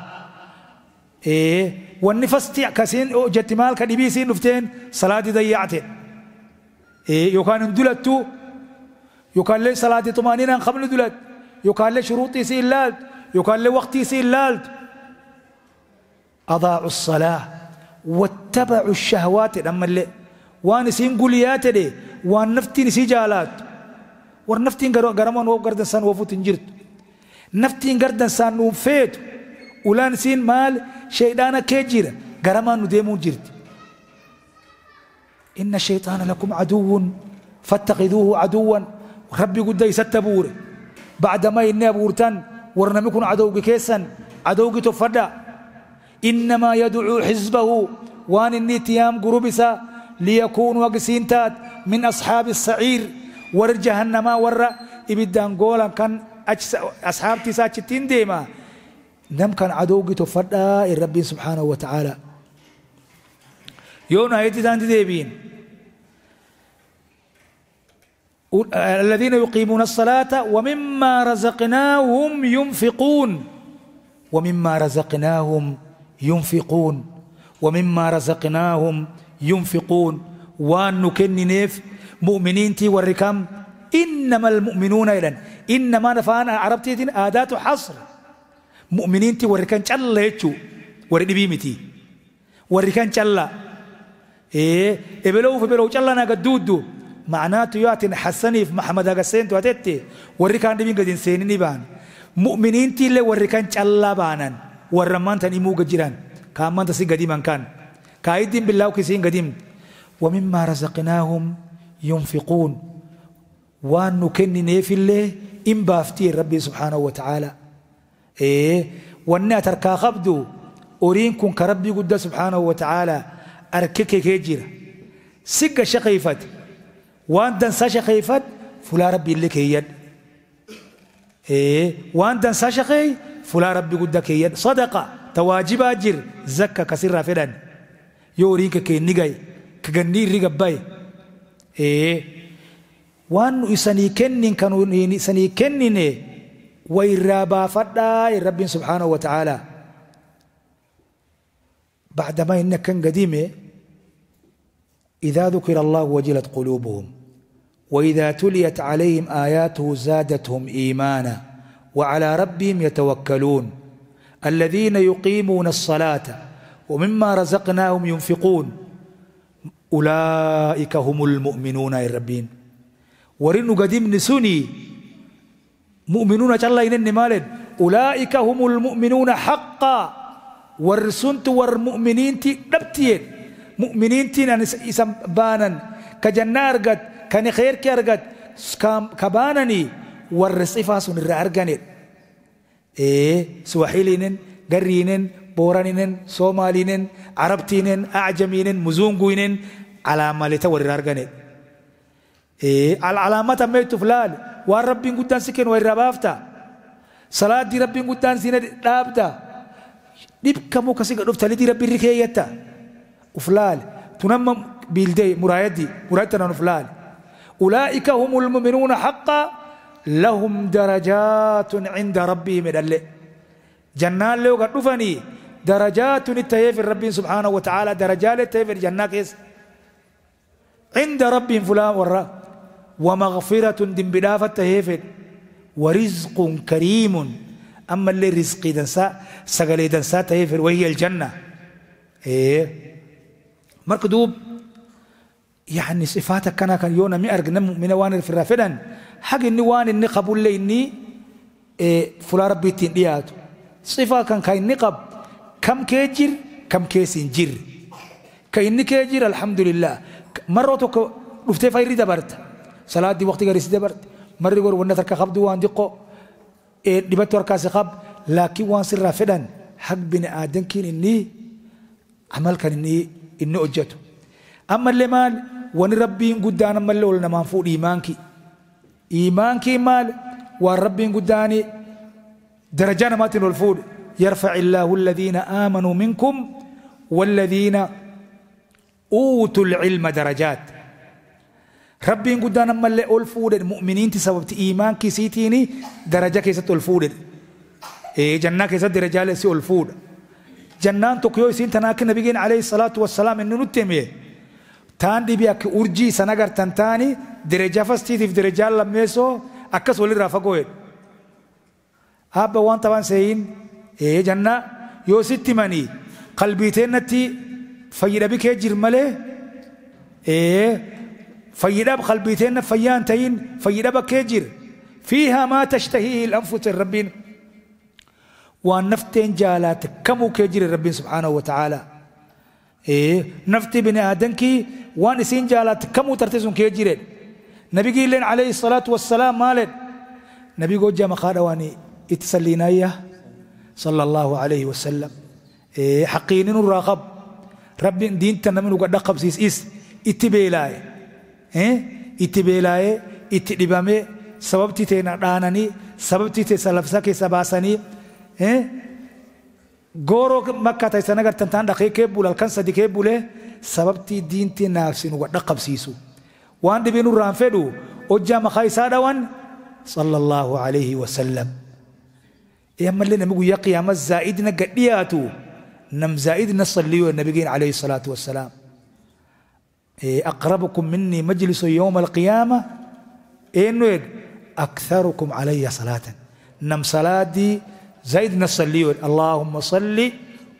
Speaker 1: ايه والنفستي كسين او جتمال كدبيسين نفتين صلاة ضيعت ايه يوكان اندلتو يوكان لي صلاة طمانينا قبل دلت يوكان لي شروطي سيلالت يوكان لي وقتي سيلالت أضاعوا الصلاة واتبعوا الشهوات أما اللي وانسين قليات دي وان نفتي نسي جالات وان نفتي قرمان وو قردن سان وفو تنجرت نفتي قردن سان وفيت ولان سين مال شيطان كيجير قرمان نديمو جرت إن الشيطان لكم عدو فاتخذوه عدوا ربي قد يستبور بعد ما أبورتان ورنمكن عدوك كيسا عدوك تفرد إنما يدعو حزبه وان النتيام قربسا ليكون وقسينتات من أصحاب السعير ور جهنما ور إبدان قولا كان أصحاب تساتشتين ديما نم كان عدوك تفرد الرب سبحانه وتعالى يونا يتدان تان ديبين الذين يقيمون الصلاة ومما رزقناهم ينفقون ومما رزقناهم ينفقون ومما رزقناهم ينفقون وان نكن نيف مؤمنين تي والركام إنما المؤمنون ايضا إنما نفانا عربتي دين اداه حصر مؤمنين تي والركام جلا يتشو والربيمتي والركام جلا إيه إبلو بلو جلا ناقدودو معناته ياتين حسني في محمد أغسين تواتيتي والركام دي بين قدين سيني بان مؤمنين تي اللي والركام جلا بانان warra تاني مو jiran كامان تسي si gadiman kaan kaa iddiin billaa kisiin ومما رزقناهم ينفقون وان نكن نيفي الله إن بافتي ربي سبحانه وتعالى إيه وان أتركا خبدو أرينكم كربي قد سبحانه وتعالى أركك كيجير سك شقيفت وان دنسا شقيفت فلا ربي اللي يد إيه وان دنسا شقيفت فلا ربي قد كي صدقة تواجب أجر زكا كسر فدان يوريك كي نجاي كغني ريغا باي إيه وان يساني كنن كانوا يساني كنن ويرابا فدا رب سبحانه وتعالى بعدما إن كان قديم اذا ذكر الله وجلت قلوبهم واذا تليت عليهم اياته زادتهم ايمانا وعلى ربهم يتوكلون الذين يقيمون الصلاة ومما رزقناهم ينفقون أولئك هم المؤمنون ربين ورن قديم نسوني مؤمنون الله إنني مالد أولئك هم المؤمنون حقا ورسنت والمؤمنين تي دبتين مؤمنين تي إسم بانا كجنار قد كان خير كأرقد كبانني warri sifaa sun irraa arganidha suwaxiiliinin garriiniin booraniniin soomaaliiniin arabtiiniin acjamiiniin muzunguiniin alaamalita warri arganidha alaamat ammeetuuf laal waan rabbiin guddaan si kennu warra baafta salaaddii rabbiin guddaan si dhaabda dhibka muka si gadhufta lidii rabbiin rikeeyyatta uf laal tunamma biildee muraayaddi muraayaddi tanaan uf laal ulaa'ika humul muminuuna haqqaa لهم درجات عند ربهم دل جنان لو قد درجات التهيف الرب سبحانه وتعالى درجات التهيف الجنة كيس عند ربهم فلان ورا ومغفرة دنبلاف التهيف ورزق كريم أما اللي رزقي دنسا سقلي دنسا تهيف وهي الجنة إيه مركدوب يعني صفاتك كان كان يونا مي من وانر في الرافدان حق إني وان إني قبول لي إني فلا ربي تنديات صفة كان كاين نقب كم كيجر كم كيسين جر كاين كيجر الحمد لله مرة توك رفتي فايري دبرت صلاة دي وقتي غريس دبرت مرة يقول وانا ترك خبد وان دقو إيه دبت وركاس خب لكن وان سر فدن حق بني آدم كين إني عمل كان إني إني أجته أما اللي مال ونربي قدان أما اللي ولنا ما فوق إيمانكي إيمان كيمال والرب قداني درجان ماتن الفود يرفع الله الذين آمنوا منكم والذين أوتوا العلم درجات ربين قدان أما اللي ألفود المؤمنين تسبب إيمان سيتيني درجة كيسة ألفود إيه جنة ست درجة لسي ألفود جنان تقيو يسين تناك نبيين عليه الصلاة والسلام إنه نتمي تاندي بيك أرجي سنقر تنتاني درجة فاستيتي في درجة لميسو أكس ولي رافقو يد أبا وان طبعا سيين إيه جنة يو ستي ماني قلبيتين نتي فيدا بك يجر ايه إيه بقلبي بقلبيتين فيان تين فيدا بك يجر فيها ما تشتهيه الأنفس الربين وان نفتين جالات كمو كجر الربين سبحانه وتعالى إيه نفتي بني آدنكي وان سين جالات كمو ترتزون كجرين نبي لين عليه الصلاة والسلام مالد نبي قول جام خادواني اتسلينايا صلى الله عليه وسلم إيه حقينين الراقب رب دين تنمن وقد دقب سيس إس اتبيلاي إيه اتبيلاي اتدبامي sababti tee na dhaananii sababti tee salafsa keessa baasanii gooroo makka ta'e sana gartantaan dhaqee kee bule halkan sadi kee bule sababtii diintii naaf sin wad dhaqqabsiisu. وان دبين الرانفدو أجا مخايسا وان صلى الله عليه وسلم يما اللي مقو يقيا ما الزائدنا قدياتو نم زائدنا صليو النبيين عليه الصلاة والسلام أقربكم مني مجلس يوم القيامة إنو أكثركم علي صلاة نم صلاة دي زائدنا صليو اللهم صلي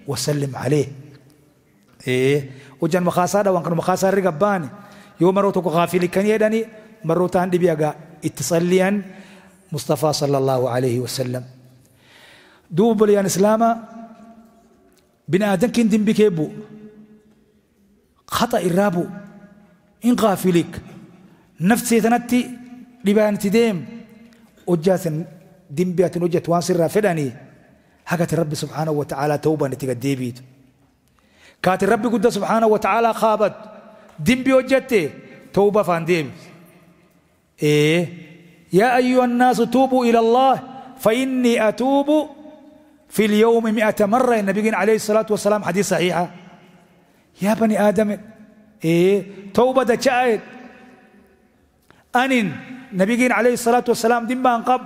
Speaker 1: وسلم عليه إيه وجن مخاسا وانكر كانوا رقباني يوم مرة تكو غافل كان يدني مرة تاندي بيقى اتصليا مصطفى صلى الله عليه وسلم دوب ليان إسلاما بنا آدم كن دم بكيبو خطأ الرابو إن غافلك نفسي تنتي لبان تديم وجات دم بيات وجات وانصر فداني حقت الرب سبحانه وتعالى توبة نتيجة ديبيت كات الرب قد سبحانه وتعالى خابت دبي وجتي توبة فانديم إيه يا أيها الناس توبوا إلى الله فإني أتوب في اليوم مئة مرة النبي عليه الصلاة والسلام حديث صحيحة يا بني آدم إيه توبة دجايد أن النبي عليه الصلاة والسلام دم قب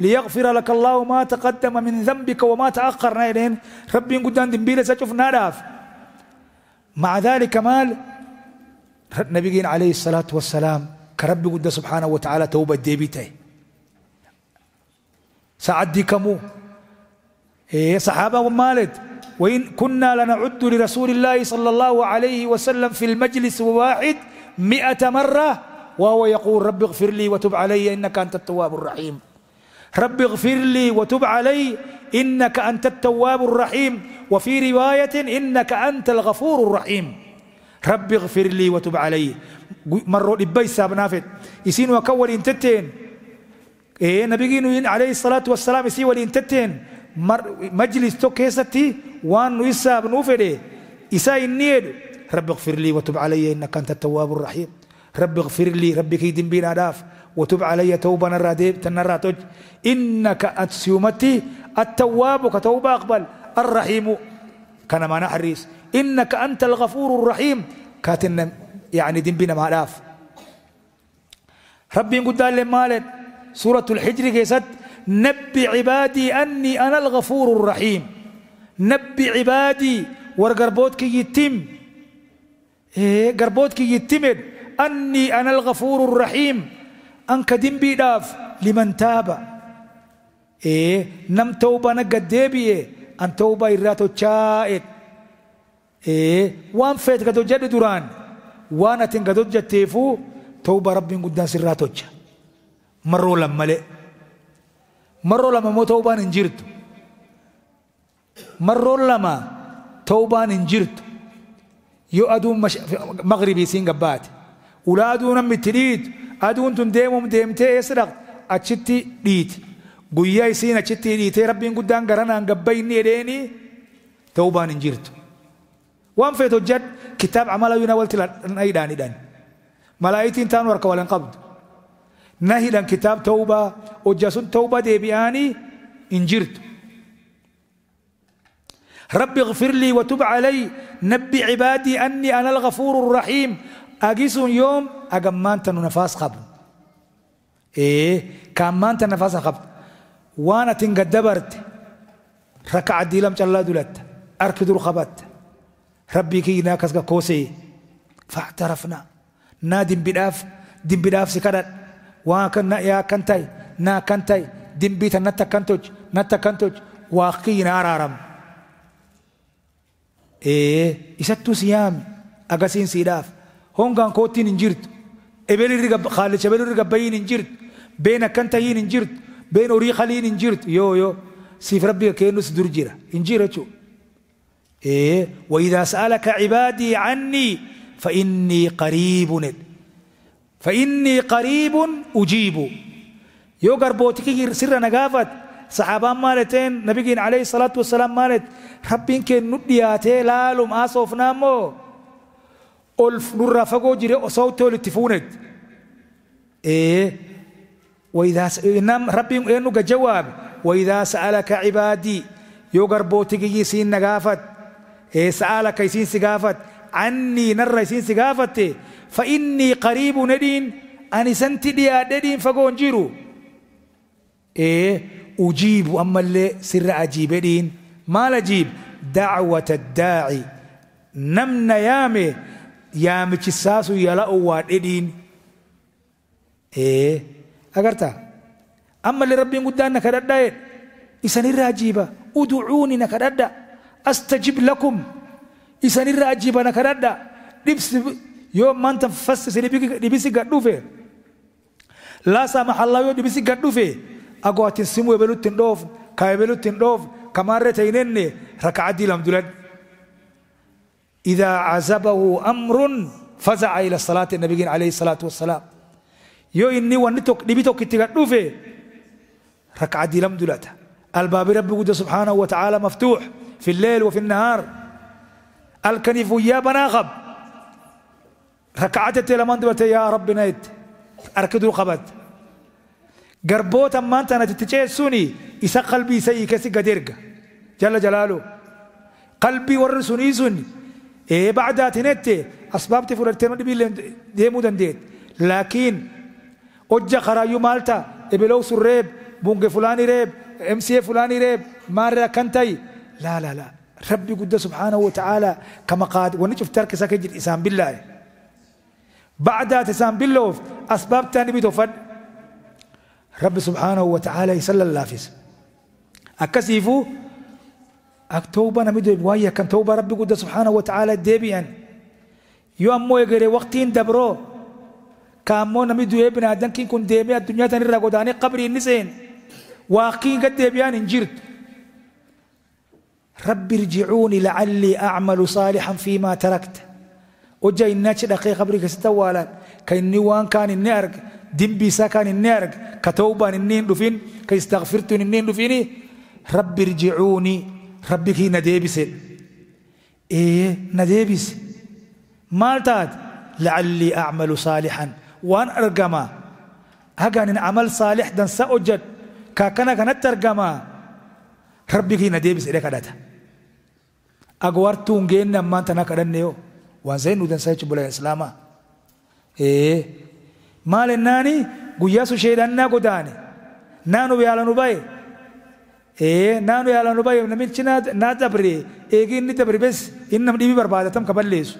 Speaker 1: ليغفر لك الله ما تقدم من ذنبك وما تأخر نيرين ربي دم بيلا ستشوف ناداف مع ذلك مال nabigeena عليه الصلاة والسلام كرب قد سبحانه وتعالى توبة tacaala سعدي كمو إيه صحابة ومالد وإن كنا لنعد لرسول الله صلى الله عليه وسلم في المجلس واحد مئة مرة وهو يقول رب اغفر لي وتب علي إنك أنت التواب الرحيم رب اغفر لي وتب علي إنك أنت التواب الرحيم وفي رواية إنك أنت الغفور الرحيم رب اغفر لي وتب علي مروا لبي سابنافت يسين وكول انتتين إيه نبيين عليه الصلاة والسلام يسين والانتتين مجلس تو كيستي وان نيسا بنوفده إسا النيل رب اغفر لي وتب علي إنك أنت التواب الرحيم رب اغفر لي رب كي دنبينا داف وتب علي توبة نراديب تنراتج إنك أتسيومتي التواب كتوبة أقبل الرحيم كان ما نحريس إنك أنت الغفور الرحيم كاتن يعني بنا مالاف ربي قد قال مالن سورة الحجر كيست نبي عبادي أني أنا الغفور الرحيم نبي عبادي ورقربوتك يتم إيه قربوتك يتمد أني أنا الغفور الرحيم أنك دين بيداف لمن تاب إيه نم توبة نقديبي أن توبة إراتو تشائد Eh, waan feet gad hojjedhe duraan waan atin gad hojjetteefu tawba rabbiin guddaan sirraa tolcha marroo lama malee marroo lama immoo tawbaan hin jirtu marroon lama tawbaan hin jirtu yoo aduun magribii siin ulaa aduu namni itti dhiitu aduun tun deemuum deemtee eessa dhaqxe achitti dhiiti guyyaa isiin achitti dhiitee rabbiin guddaan garanaan gabbayni edheeni tawbaan hin jirtu وان فيت وجد كتاب عمل تلا اي داني داني ملايتين تان ورك ولا قبض نهي دان كتاب توبة وجسون توبة دي بياني انجرت رب اغفر لي وتب علي نبي عبادي أني أنا الغفور الرحيم أجيس يوم أجمان نفاس قبل إيه كمان نفاس قبل وانا تنقدبرت ركع دي لم تلا دولت أركدر خبت rabbii kiyyinaa kas kakkoosee fa'atarafnaa naa dimbidhaaf dimbidhaaf si kadhadha waan kan na yaa kan ta'e naa kan ta'e dimbii tan natti akkan tolche natti akkan tolche waa kiyyina araarama. Ee isattuu si yaami agasiin siidhaaf hongaan koottiin hin jirtu ebelirri kaallicha ebelirri gabbayyiin hin jirtu been akkan ta'yiin hin jirtu been horii qaliin hin jirtu yoo yoo siif rabbi kennus dur jira hin jira jechuudha. إيه وإذا سألك عبادي عني فإني قريب فإني قريب أجيب يوغر بوتكي سر نقافت صحابان مالتين نبيين عليه الصلاة والسلام مالت ربين كن ندياتي لالوم آسوف نامو ألف نرى رفقو جري أصوته لتفونت إيه وإذا س... نم ربين إنه جواب وإذا سألك عبادي يوغر بوتكي سين نقافت eessa'a lakka isiin si annii narra isiin si fa inni qariibu nedhiin ani santi fagoon jiru ee ujiibu ammallee sirra ajiibedhiin maal ajiib dacwata daaci namna yaame yaamichisaasu yala owwaa ee agarta ammallee rabbiin guddaan na isan jedhe isanirra ajiiba uducuuni na kadhadhaa أستجب لكم إسان الرأجيب أنا كرادة دبس يوم ما أنت من تفسس دبس قدوفي لا سامح الله يوم دبس قدوفي أقوى تنسمو يبلو تندوف كايبلو تندوف كما رتينين ركعة دي لمدولد إذا عزبه أمر فزع إلى الصلاة النبي عليه الصلاة والسلام يو إني ونتوك دبتوك تقدوفي ركعة دي لمدولد الباب رب سبحانه وتعالى مفتوح في الليل وفي النهار الكنيف يا بناغب ركعتت لما انت يا رب نيت أركض رقبت قربوت أما أنت أنا تتجسوني إسا قلبي سي كسي قديرك جل جلاله قلبي ورسوني سوني إيه بعد تنتي أسباب تفرتين دي مودن ديت لكن أجا خرايو مالتا إبلو سريب بونغ فلاني ريب ام سي فلاني ريب مارا كنتي لا لا لا رب قد سبحانه وتعالى كما قاد ونشوف ترك سكج إسان بالله بعد تسام بالله أسباب تاني بتوفن رب سبحانه وتعالى يسلل اللافز أكسيفو أكتوبة نمدو بوايا كان توبة رب قد سبحانه وتعالى ديبيا يو أمو يقري وقتين دبرو كان مو نمدو يبنا دنكين كن ديبيا الدنيا تنرى قداني قبري النسين واقين قد ديبيا انجرت رب ارجعوني لعلي أعمل صالحا فيما تركت وجاي ناتش دقيقة بريك ستوالا كإني وان كان النارق دمبي سكان النارك كتوبة النين دفين كيستغفرت النين دفيني رب ارجعوني ربك نديبس إيه نديبس مالتات لعلي أعمل صالحا وان أرقما هقان عمل صالح دان سأجد كاكنا كانت ترقما ربك نديبس إليك أداتا Agwartuu hin geenne ammaan tana kadhanne yoo waan sa'in nuti dansaa jechuun bulaan islaamaa. Maal ennaan guyyaa susheedhaan naa godaane naanu yaala nu baye naanu yaala nu baye namichi naa dabre eegi inni dabre bes inni nam dhibii barbaadatam ka balleessu.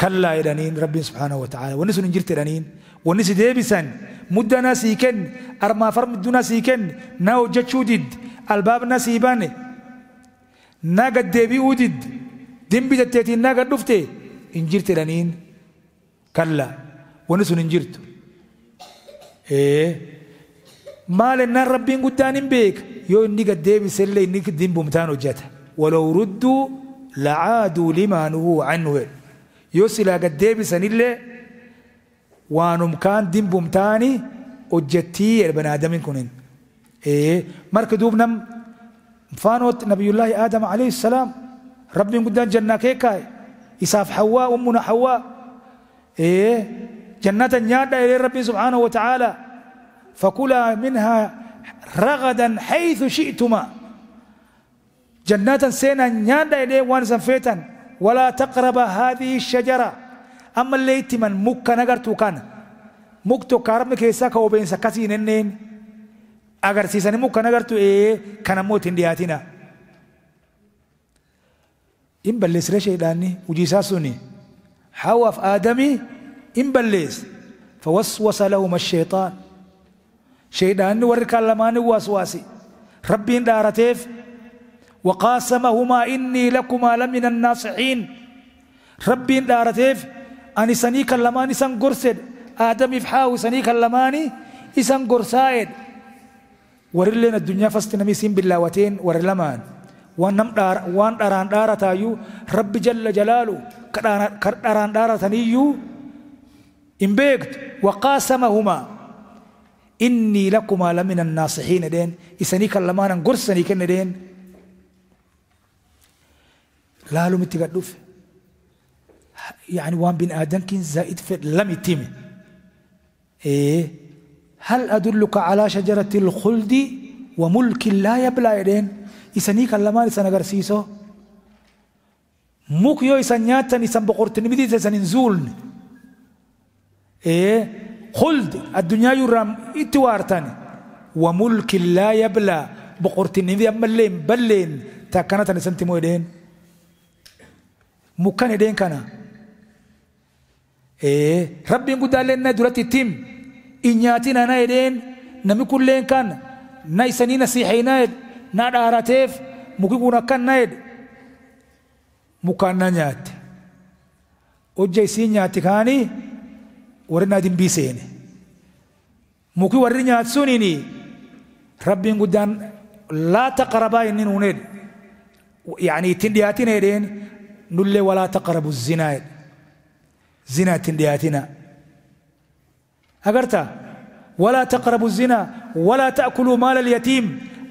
Speaker 1: Kallaa jedhaniin rabbiin subhaanahu wa ta'ala wanni sun hin jirte jedhaniin wanni si deebisan muddaa naa sii kenni armaafar mudduu naa sii kenni naa hojjechuu diddi albaab naa sii baane. na gad deebi'uu did dimbi jetteetiin na gad dhufte hin jirti dhaniin kalla wanni sun hin jirtu maal ennaan rabbiin guddaan hin beeka yoo inni gad deebisellee inni dimbumtaan hojjeta walow rudduu lacaaduu limaa nuhuu canhu jedhu yoo silaa gad deebisanillee waanum kaan dimbumtaani hojjettii jedhe banaadamin kunin marka duub nam فانوت نبي الله آدم عليه السلام ربنا قدام جنة كيكاي إساف حواء أمنا حواء إيه جنة نيادة إلى ربي سبحانه وتعالى فكلا منها رغدا حيث شئتما جنة سينا نيادة إلى وانسا فيتا ولا تقرب هذه الشجرة أما اللي من مكة نقرتو كان مكتو كارم كيسا كوبين سكسين النين agarsiisan immoo kan agartu ee kan ammoo ittiin dhiyaatina. In balleessire sheedhaanni hujiisaa suni hawaaf aadamii in balleesse fawaswasa lahuma sheexaan sheedhaanni warri kaan lamaanii waaswaasi rabbiin dhaarateef وقاسمهما إني لكما لمن الناصحين ربي دارتيف أني سنيك اللماني سنقرسد آدم يفحاو سنيك اللماني إسنقرسائد ورلنا الدنيا فاستنمي سين باللاوتين ورلمان ونم وان داران دارا تايو رب جل جلاله كدان كداران دارا تنيو ان وقاسمهما اني لكما لمن الناصحين دين اسنيك لمان غرسني كن دين لالو متغدوف يعني وان بن ادم كين زائد في لم يتم ايه هل أدلك على شجرة الخلد وملك لا يبلى إدين إساني كلمة إسان أغرسيسو موك يو إسان نياتن إسان بقرتن بدي إسان انزولن إيه خلد الدنيا يرام إتوارتان وملك لا يبلى بقرتن بدي أملين بلين تاكنتن إسان تمو إدين مكان إدين كان إيه ربي قدالين ندرتي تيم in nyaatin ana edheen nami kulleen kan na isanii nasiixeena ed na dhaarateef muki kun akkan na ed mukaan na nyaatte hojja isii nyaatti kaanii warri na dimbii seene muki warri nyaat suniini rabbiin guddaan laa taqrabaa inni nuun ed yaani ittiin dhiyaatin edheen nullee walaa taqrabu zinaa ed zinaa ittiin dhiyaatinaa أجرتا ولا تقربوا الزنا ولا تأكلوا مال اليتيم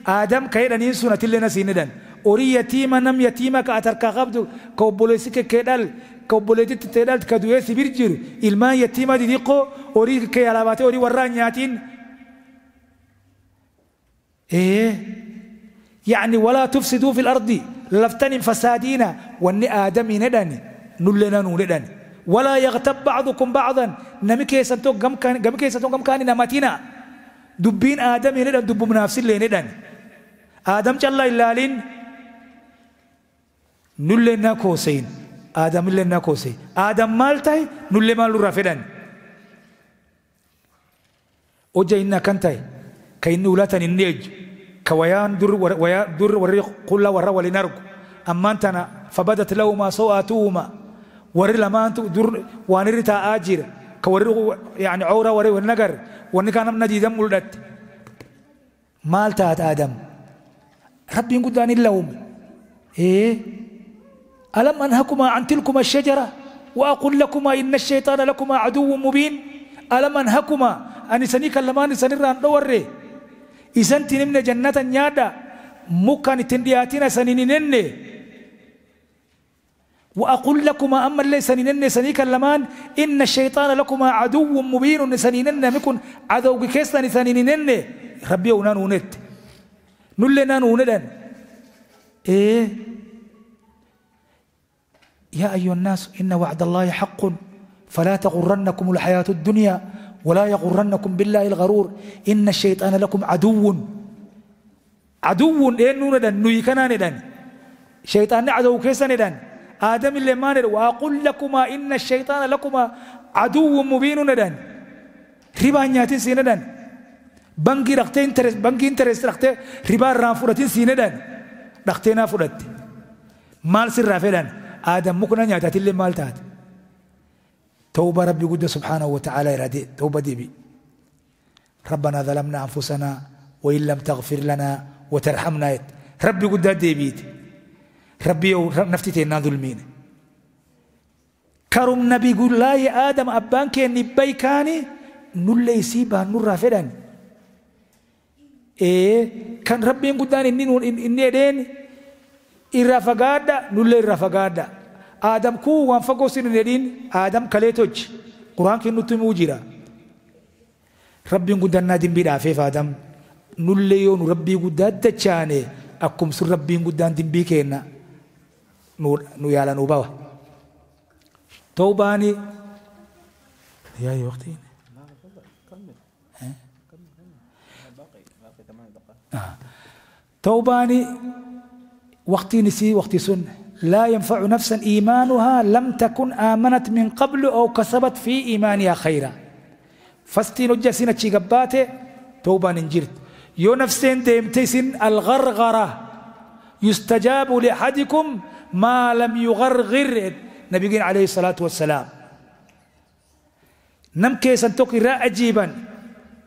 Speaker 1: آدم كيدا ينسون تل نسين دان أري يتيما نم يتيما كأتر كغبد كوبوليسك كيدال كوبوليت تيدال كدوية سبيرجر إلما يتيما دي ديقو أري كيالاباتي أري وران إيه يعني ولا تفسدوا في الأرض لفتنم فسادينا وأن آدم ندان نلنا نولدان ولا يغتب بعضكم بعضا نمكي سنتو غم كان غم كي سنتو غم كان نماتينا دبين آدم يلي دان دبو منافس اللي ندان آدم جل الله اللالين نل نكوسين آدم اللي نكوسي آدم مالتاي نل مالو رافدان أوجا إنا كنتاي كاين نولاتان النيج كويان در ويا در وري قلا ورا ولنرق أما فبدت لهما سوءاتهما ورلا ما أنت در وانرتا آجر كوري يعني عورة وري والنقر والنكان من دي دم ولدت مال تات آدم ربي يقول داني اللوم إيه ألم أنهكما عن تلكما الشجرة وأقول لكما إن الشيطان لكما عدو مبين ألم أنهكما أن سني كلمان سني ران دوري إذا أنت نمنا جنة نيادا مكان تندياتنا سنينينني وأقول لكما أما ليسنين سنيك اللمان إن الشيطان لكما عدو مبين نسنين مكن عدو بكيس نسنين ربي ونان ونت نل نان وندن إيه يا أيها الناس إن وعد الله حق فلا تغرنكم الحياة الدنيا ولا يغرنكم بالله الغرور إن الشيطان لكم عدو عدو إيه نوندن نوي ندن شيطان عدو كيس ندن آدم اللي ما ندر وأقول لكما إن الشيطان لكما عدو مبين ندان ربا نياتين سيندان بنكي رقتي انترست بنكي انترست رقتي ربا رافورتين سيندان رقتي نافورت مال سر رافلان آدم مكنا نياتات اللي مال تات توبة ربي قد سبحانه وتعالى يرادي توبة ديبي ربنا ظلمنا أنفسنا وإن لم تغفر لنا وترحمنا ربي قد ديبيتي rabbi yoo nafti teennaa dulmiine karum nabi gullaayi aadam abbaan keenni baykaani nulleeysii baannurraa Ee kan rabbiin guddaan inni edheen irraa fagaadha nullee irraa fagaadha aadam kuu waan fagoo sin hin aadam kalee tochi quraan kennutti himuu jira rabbiin guddaan naa dimbiidhaafeef aadam nullee yoo nu rabbii guddaa dachaane akkumsu rabbiin guddaan dimbii kenna نيالا نوبا توباني يا أي وقتين توباني وقتي نسي وقتي سن لا ينفع نفسا إيمانها لم تكن آمنت من قبل أو كسبت في إيمانها خيرا فاستي نجا سنة تشيقباتي توبة ننجرت يو نفسين ديمتسن الغرغرة يستجاب لأحدكم ما لم يغرغر نبي عليه الصلاة والسلام نم كيسن توقي را أجيبا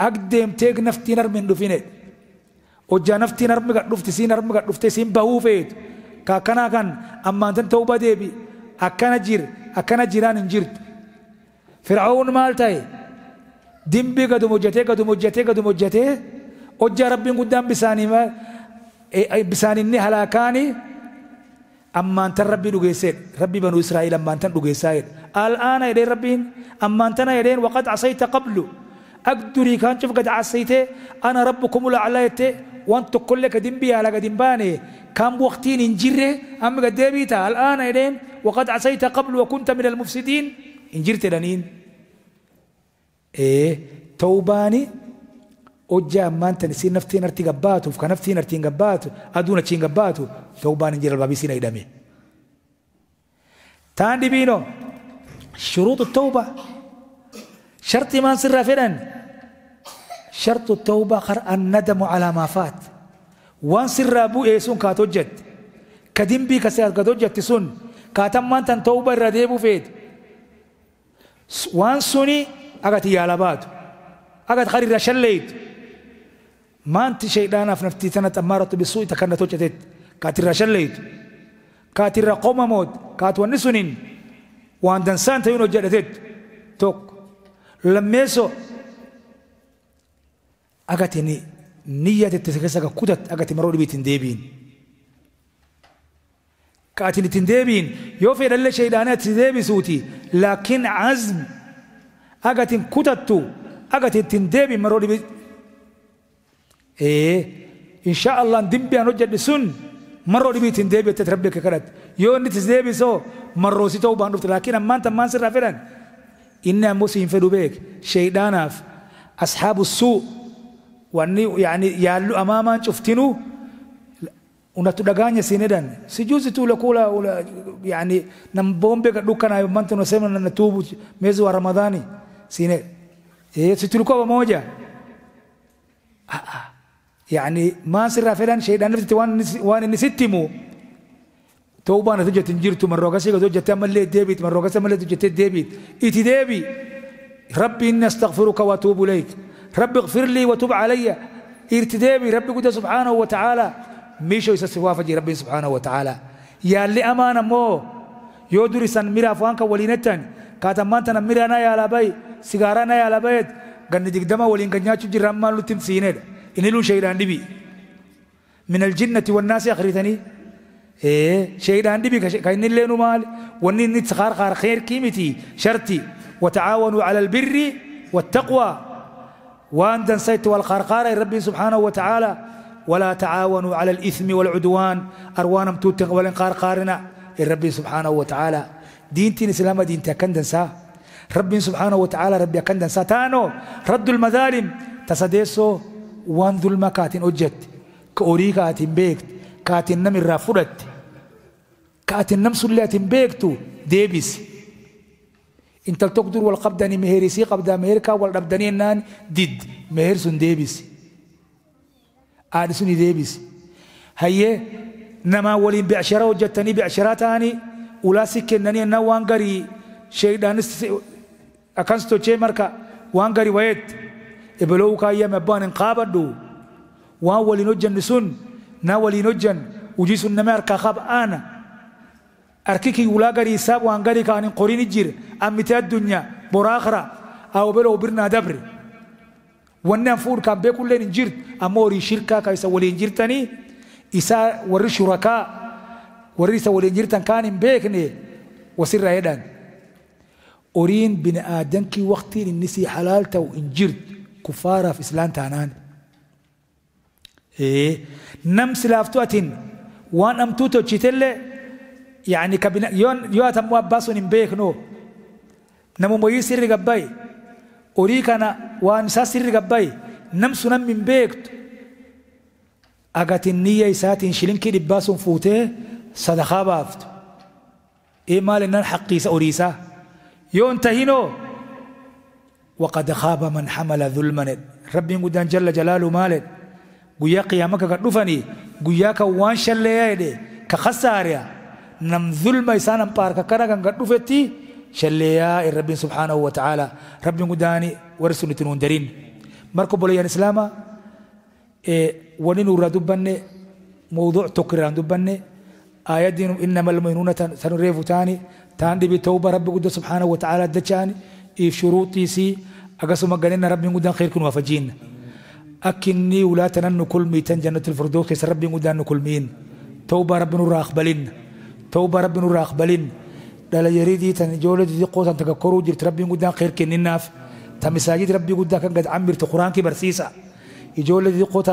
Speaker 1: أقدم تيق نفتي نرم من دفينت وجا نفتي نرمي قد دفتي سين نرمي قد دفتي سين بهوفيت كاكنا كان أما أنت توبة ديبي أكنا جير أكنا جيران جيرت فرعون مالتاي دمبي قد مجتي قد مجتي قد مجتي وجا ربي قدام بساني ما بساني كاني ammaantan rabbii dhugeesseedha rabbii banuu israa'el ammaantan dhugeessaa jedha al'aana jedheen rabbiin ammaantana jedheen waqad casayta qablu ak durii kaan cuf gad casaytee ana rabbukum ulaclaa jettee waan tokkollee ka dimbii haala gad hin baane kan waqtiin hin jirre amma gad deebiita al'aana jedheen waqad casayta qablu wakunta min almufsidiin hin jirte dhaniin ee tawbaani وجا مانتن سي نفتي نرتي قباتو فكا نفتي نرتي قباتو ادونا تشين قباتو توبان انجيل البابي سينا تان دي بينو شروط التوبة شرط ما سر فلن شرط التوبة خر الندم على ما فات وان سر ابو ايسون كاتوجت كدين بي كسيات كاتوجت تسون كاتم مانتن توبة رديبو فيد وان سوني اغت يالبات اغت خري رشليت ما انت شيطان في نفتي سنة مارت بسوء تكنا توجتت كاتر شليت كاتر قوم موت كات ونسنين وان دنسان تيونو جلتت توك لما يسو اغتني نية تتسكسك كدت اغتني مرور بيتن ديبين كاتني تندبين يوفي دل شيطان تدبي سوتي لكن عزم اغتن كتتو اغتن تندبي مرور بيتن insha allah dimbian hojjadhe sun maroo dhibiitin deebitet rabbika kadhat yoo nitis deebiso marroosi baan dhufte laakiin ammaanta ammaan sirraa fedhan inni ammoo fedhu beek sheeydhaanaaf ashaabu suu wanni yani yaallu amaamaan cuftinu unatu dhagaanya siin edhan tu lakula yani nam bombe ga dukanayo mante unasema natubu mwezi wa Ramadhani sine e situlikuwa pamoja ah, ah. يعني ما سر فلان شيء أنا نفسي وان نس وان نسيتمو توبة أنا تجت تنجرت من روكسي قد تجت لي ديبيت من روكسي لي تجت ديبيت إتي ديبي ربي إني أستغفرك وأتوب إليك ربي اغفر لي وتب علي ارتدابي ربي قد سبحانه وتعالى ميشو يسسفوا فجي ربي سبحانه وتعالى يا اللي أمانة مو يودري سن ميرا فوانك ولينتن كاتمانتنا ميرانا يا لبي سيجارانا يا لبيت غندي قدما ولين كنياتو جرمان لتم سينيد إنه شيطان دبي من الجنة والناس أخرتني إيه شيطان دبي كاين اللي مال وني نتخار خار خير كيمتي شرتي وتعاونوا على البر والتقوى وان دنسيت والخرقارة ربي سبحانه وتعالى ولا تعاونوا على الإثم والعدوان أروانم توتن والانقارقارنا ربي سبحانه وتعالى دينتي الإسلام دينتي كان دنسا ربي سبحانه وتعالى ربي كان دنسا تانو رد المظالم تسديسو waan dulma kaatiin hojjette ka horii kaatiin beekte kaatiin nam irraa fudhatte kaatiin nam sullee atiin beektu deebisi. Intal tokko wal qabdanii meheerisii qabdaa meheerkaa wal dhabdanii ennaan did meheer sun deebisi. Haadhi sun deebisi. Hayyee namaa waliin beeksharaa hojjettanii beeksharaa ta'anii ulaasii kennanii ennaan waan garii sheedhaanis akkansi tochee marka waan garii wayeetti. ebelowkaya mabaanin qaabadhu waan waliinojan nisun naa waliinojan ujisun namaarka qab ana arkikii wulaagari saab waan gari kaanin qorini jir amite addunya boraakhra aobelow birnaa dabri wannan fuudkaan bee kuleenin jirt amma horii shirkaa ka isa waliin jirtani isaa warri shurakaa warri isa waliin jirtan kaanin beekne wasirayedhan oriin bini aadankii waktiin innisii xalaaltaw in jirt كفارة في إسلام تانان إيه نم سلافتو أتين وان أم توتو تشتل يعني كبنا يون يو أتم واباسون بيك نو نمو موي سر قباي أوريكنا وان ساسير سر نم سنم من بيك أغتين نية إساتين شلنكي لباسون فوته صدقاء إيه مال إنن حقيس أوريسا يون تهينو وقد خاب من حمل ظلما ربي قدان جل جلاله مالد قيا قيامك قد دفني قيا كوان شليا كخساريا نم ظلم إسانا مبارك كرغن قد دفتي شليا ربي سبحانه وتعالى ربي قداني ورسل تنوندرين مركو بوليان إسلاما إيه ونين ردبن موضوع تكران دبن آيات إنما المؤمنون سنريفو تاني تاندي بتوبة ربي قدو سبحانه وتعالى دجاني إيف شروطي سي أقسم قالنا ربي مدان خير كن وفجين أكني ولا تنن كل ميتان جنة الفردوس ربي مدان كل مين توبة رب نور أقبلين توبة رب نور أقبلين دالا يريدي تنجولة دي قوة تككرو جرت ربي مدان خير كن الناف تمساجد ربي قدام كان قد عمر تقران كبر سيسا يجول دي قوة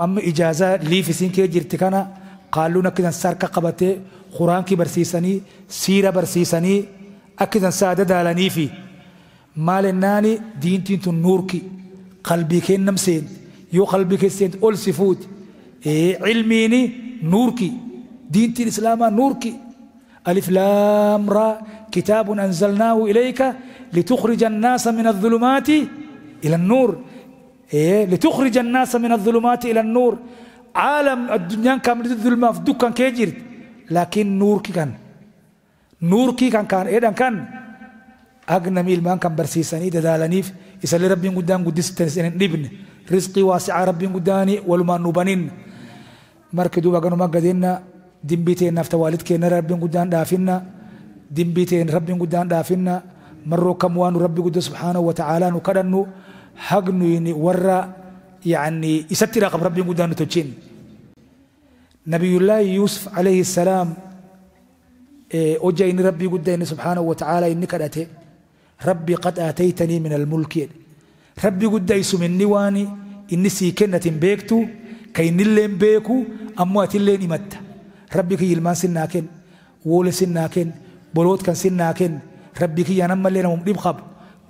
Speaker 1: أم إجازة لي في كي جرت كان قالوا نكذا سارك قبته قران كبر سيساني سيرة بر أكيدا سادة لاني في مال الناني دين تنت نوركي قلبي كين نمسين يو قلبي كين سين أول سفود إيه علميني نوركي دين تين إسلاما نوركي ألف لام را كتاب أنزلناه إليك لتخرج الناس من الظلمات إلى النور إيه لتخرج الناس من الظلمات إلى النور عالم الدنيا كامل الظلمات دكان كيجرد لكن نوركي كان nuurkii kan kaan edhan kan agna miilmaan kan barsiisanii dadaalaniif isallee rabbiin guddaan guddisitan isin hin dhibne risqii waasicaa rabbiin guddaani walumaan nu banin marki duuba ganuma gadeenna dimbii teen nafta waalit keenna rabbiin guddaan dhaafinna dimbii teen rabbiin guddaan dhaafinna marroo kam waan rabbi gudda subhaanahu wata'aalaa nu kadhannu hagnuyin warra yani isatti irraa qab rabbiin guddaan nu tolchin nabiyullaahi yuusuf alayhi salaam إيه، وجيني ربي قد إن سبحانه وتعالى إنك أتي ربي قد آتيتني من الملك ربي قد قديس من نواني إني سيكنة بيكتو كي نلين بيكو أموات اللين متى ربي كي يلمان سناكن وول سناكن بلوت كان سناكن ربي كي ينمى لنا ممدب خب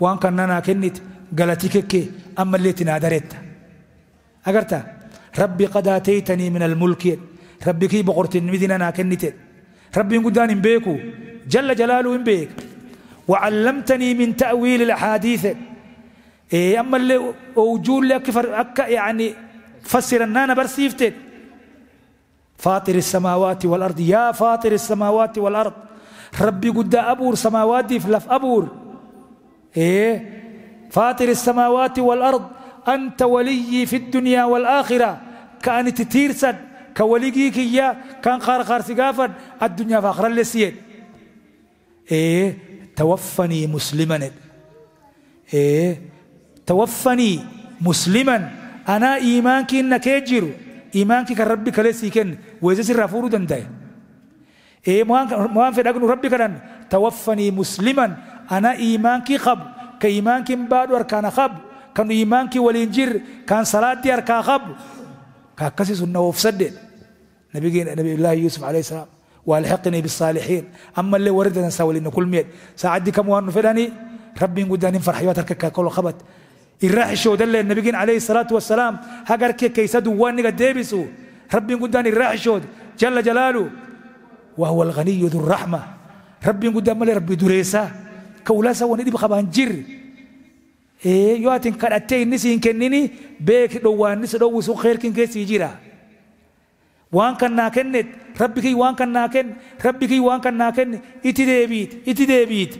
Speaker 1: وان كان نانا كنت غلطيك كي أما اللي تنادرت أقرت ربي قد آتيتني من الملك ربي كي بقرت نمدنا كنت ربي داني مبيكو جل جلاله مبيك وعلمتني من تأويل الأحاديث إيه أما اللي أوجول لك أك يعني فسر أنا برسيفتك فاطر السماوات والأرض يا فاطر السماوات والأرض ربي قد أبور سماواتي فلف أبور إيه فاطر السماوات والأرض أنت ولي في الدنيا والآخرة كانت تيرسد كوليجي كيا كان خار خار سقافا الدنيا فاخرا لسيد إيه توفني مسلما إيه توفني مسلما أنا إيمانك إنك يجرو إيمانك كربي كلاسي كن ويزيس الرافور دنداي إيه ما ما في دعوة ربي كرن توفني مسلما أنا إيمانك خب كإيمانك بعد وركان خب كان إيمانك ولينجر كان صلاتي أركان خب كاكسي سنة وفسدد نبي نبي الله يوسف عليه السلام والحقني بالصالحين اما اللي وردنا نساوي لنا كل ميت ساعدي كم وانه فلاني ربي نقول داني فرح يوتر ككا كله خبط الراح شو دل النبي عليه الصلاه والسلام هاجر كي كيسدو وان ديبسو ربي نقول داني الراح شو جل جلاله وهو الغني ذو الرحمه ربي نقول دام ربي دريسا كولا سوى ندي بخبان جير ايه يواتن كراتين نسي كنني بيك دوان نسي وسو خير كن كيس يجيرا waan kan naa kennet rabbi kiyya waan kan naa kenne rabbi kiyya waan kan naa kenne itti deebiiti itti deebiiti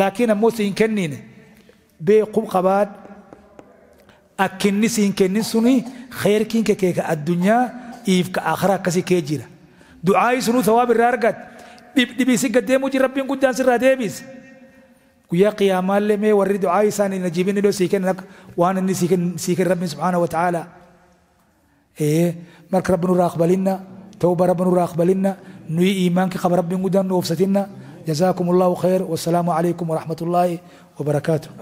Speaker 1: laakiin ammoo si hin kenniine beekum qabaad akkinni si hin kennin suni kheerkiin kee ka addunyaa iif ka akhara akkasii kee jira du'aayi sunuu sawaab irraa argat dhibdhibii si gaddeemuu jira rabbiin guddaan sirraa deebis guyyaa qiyaamaallee mee warri du'aayi isaanii najiibin idoo sii kennan akka waan inni sii kennan rabbiin subhaanahu wa ta'aalaa مرك ربنا راقب لنا توبة ربنا راقب لنا نوي إيمانك قبل ربنا قدن وفستنا جزاكم الله خير والسلام عليكم ورحمة الله وبركاته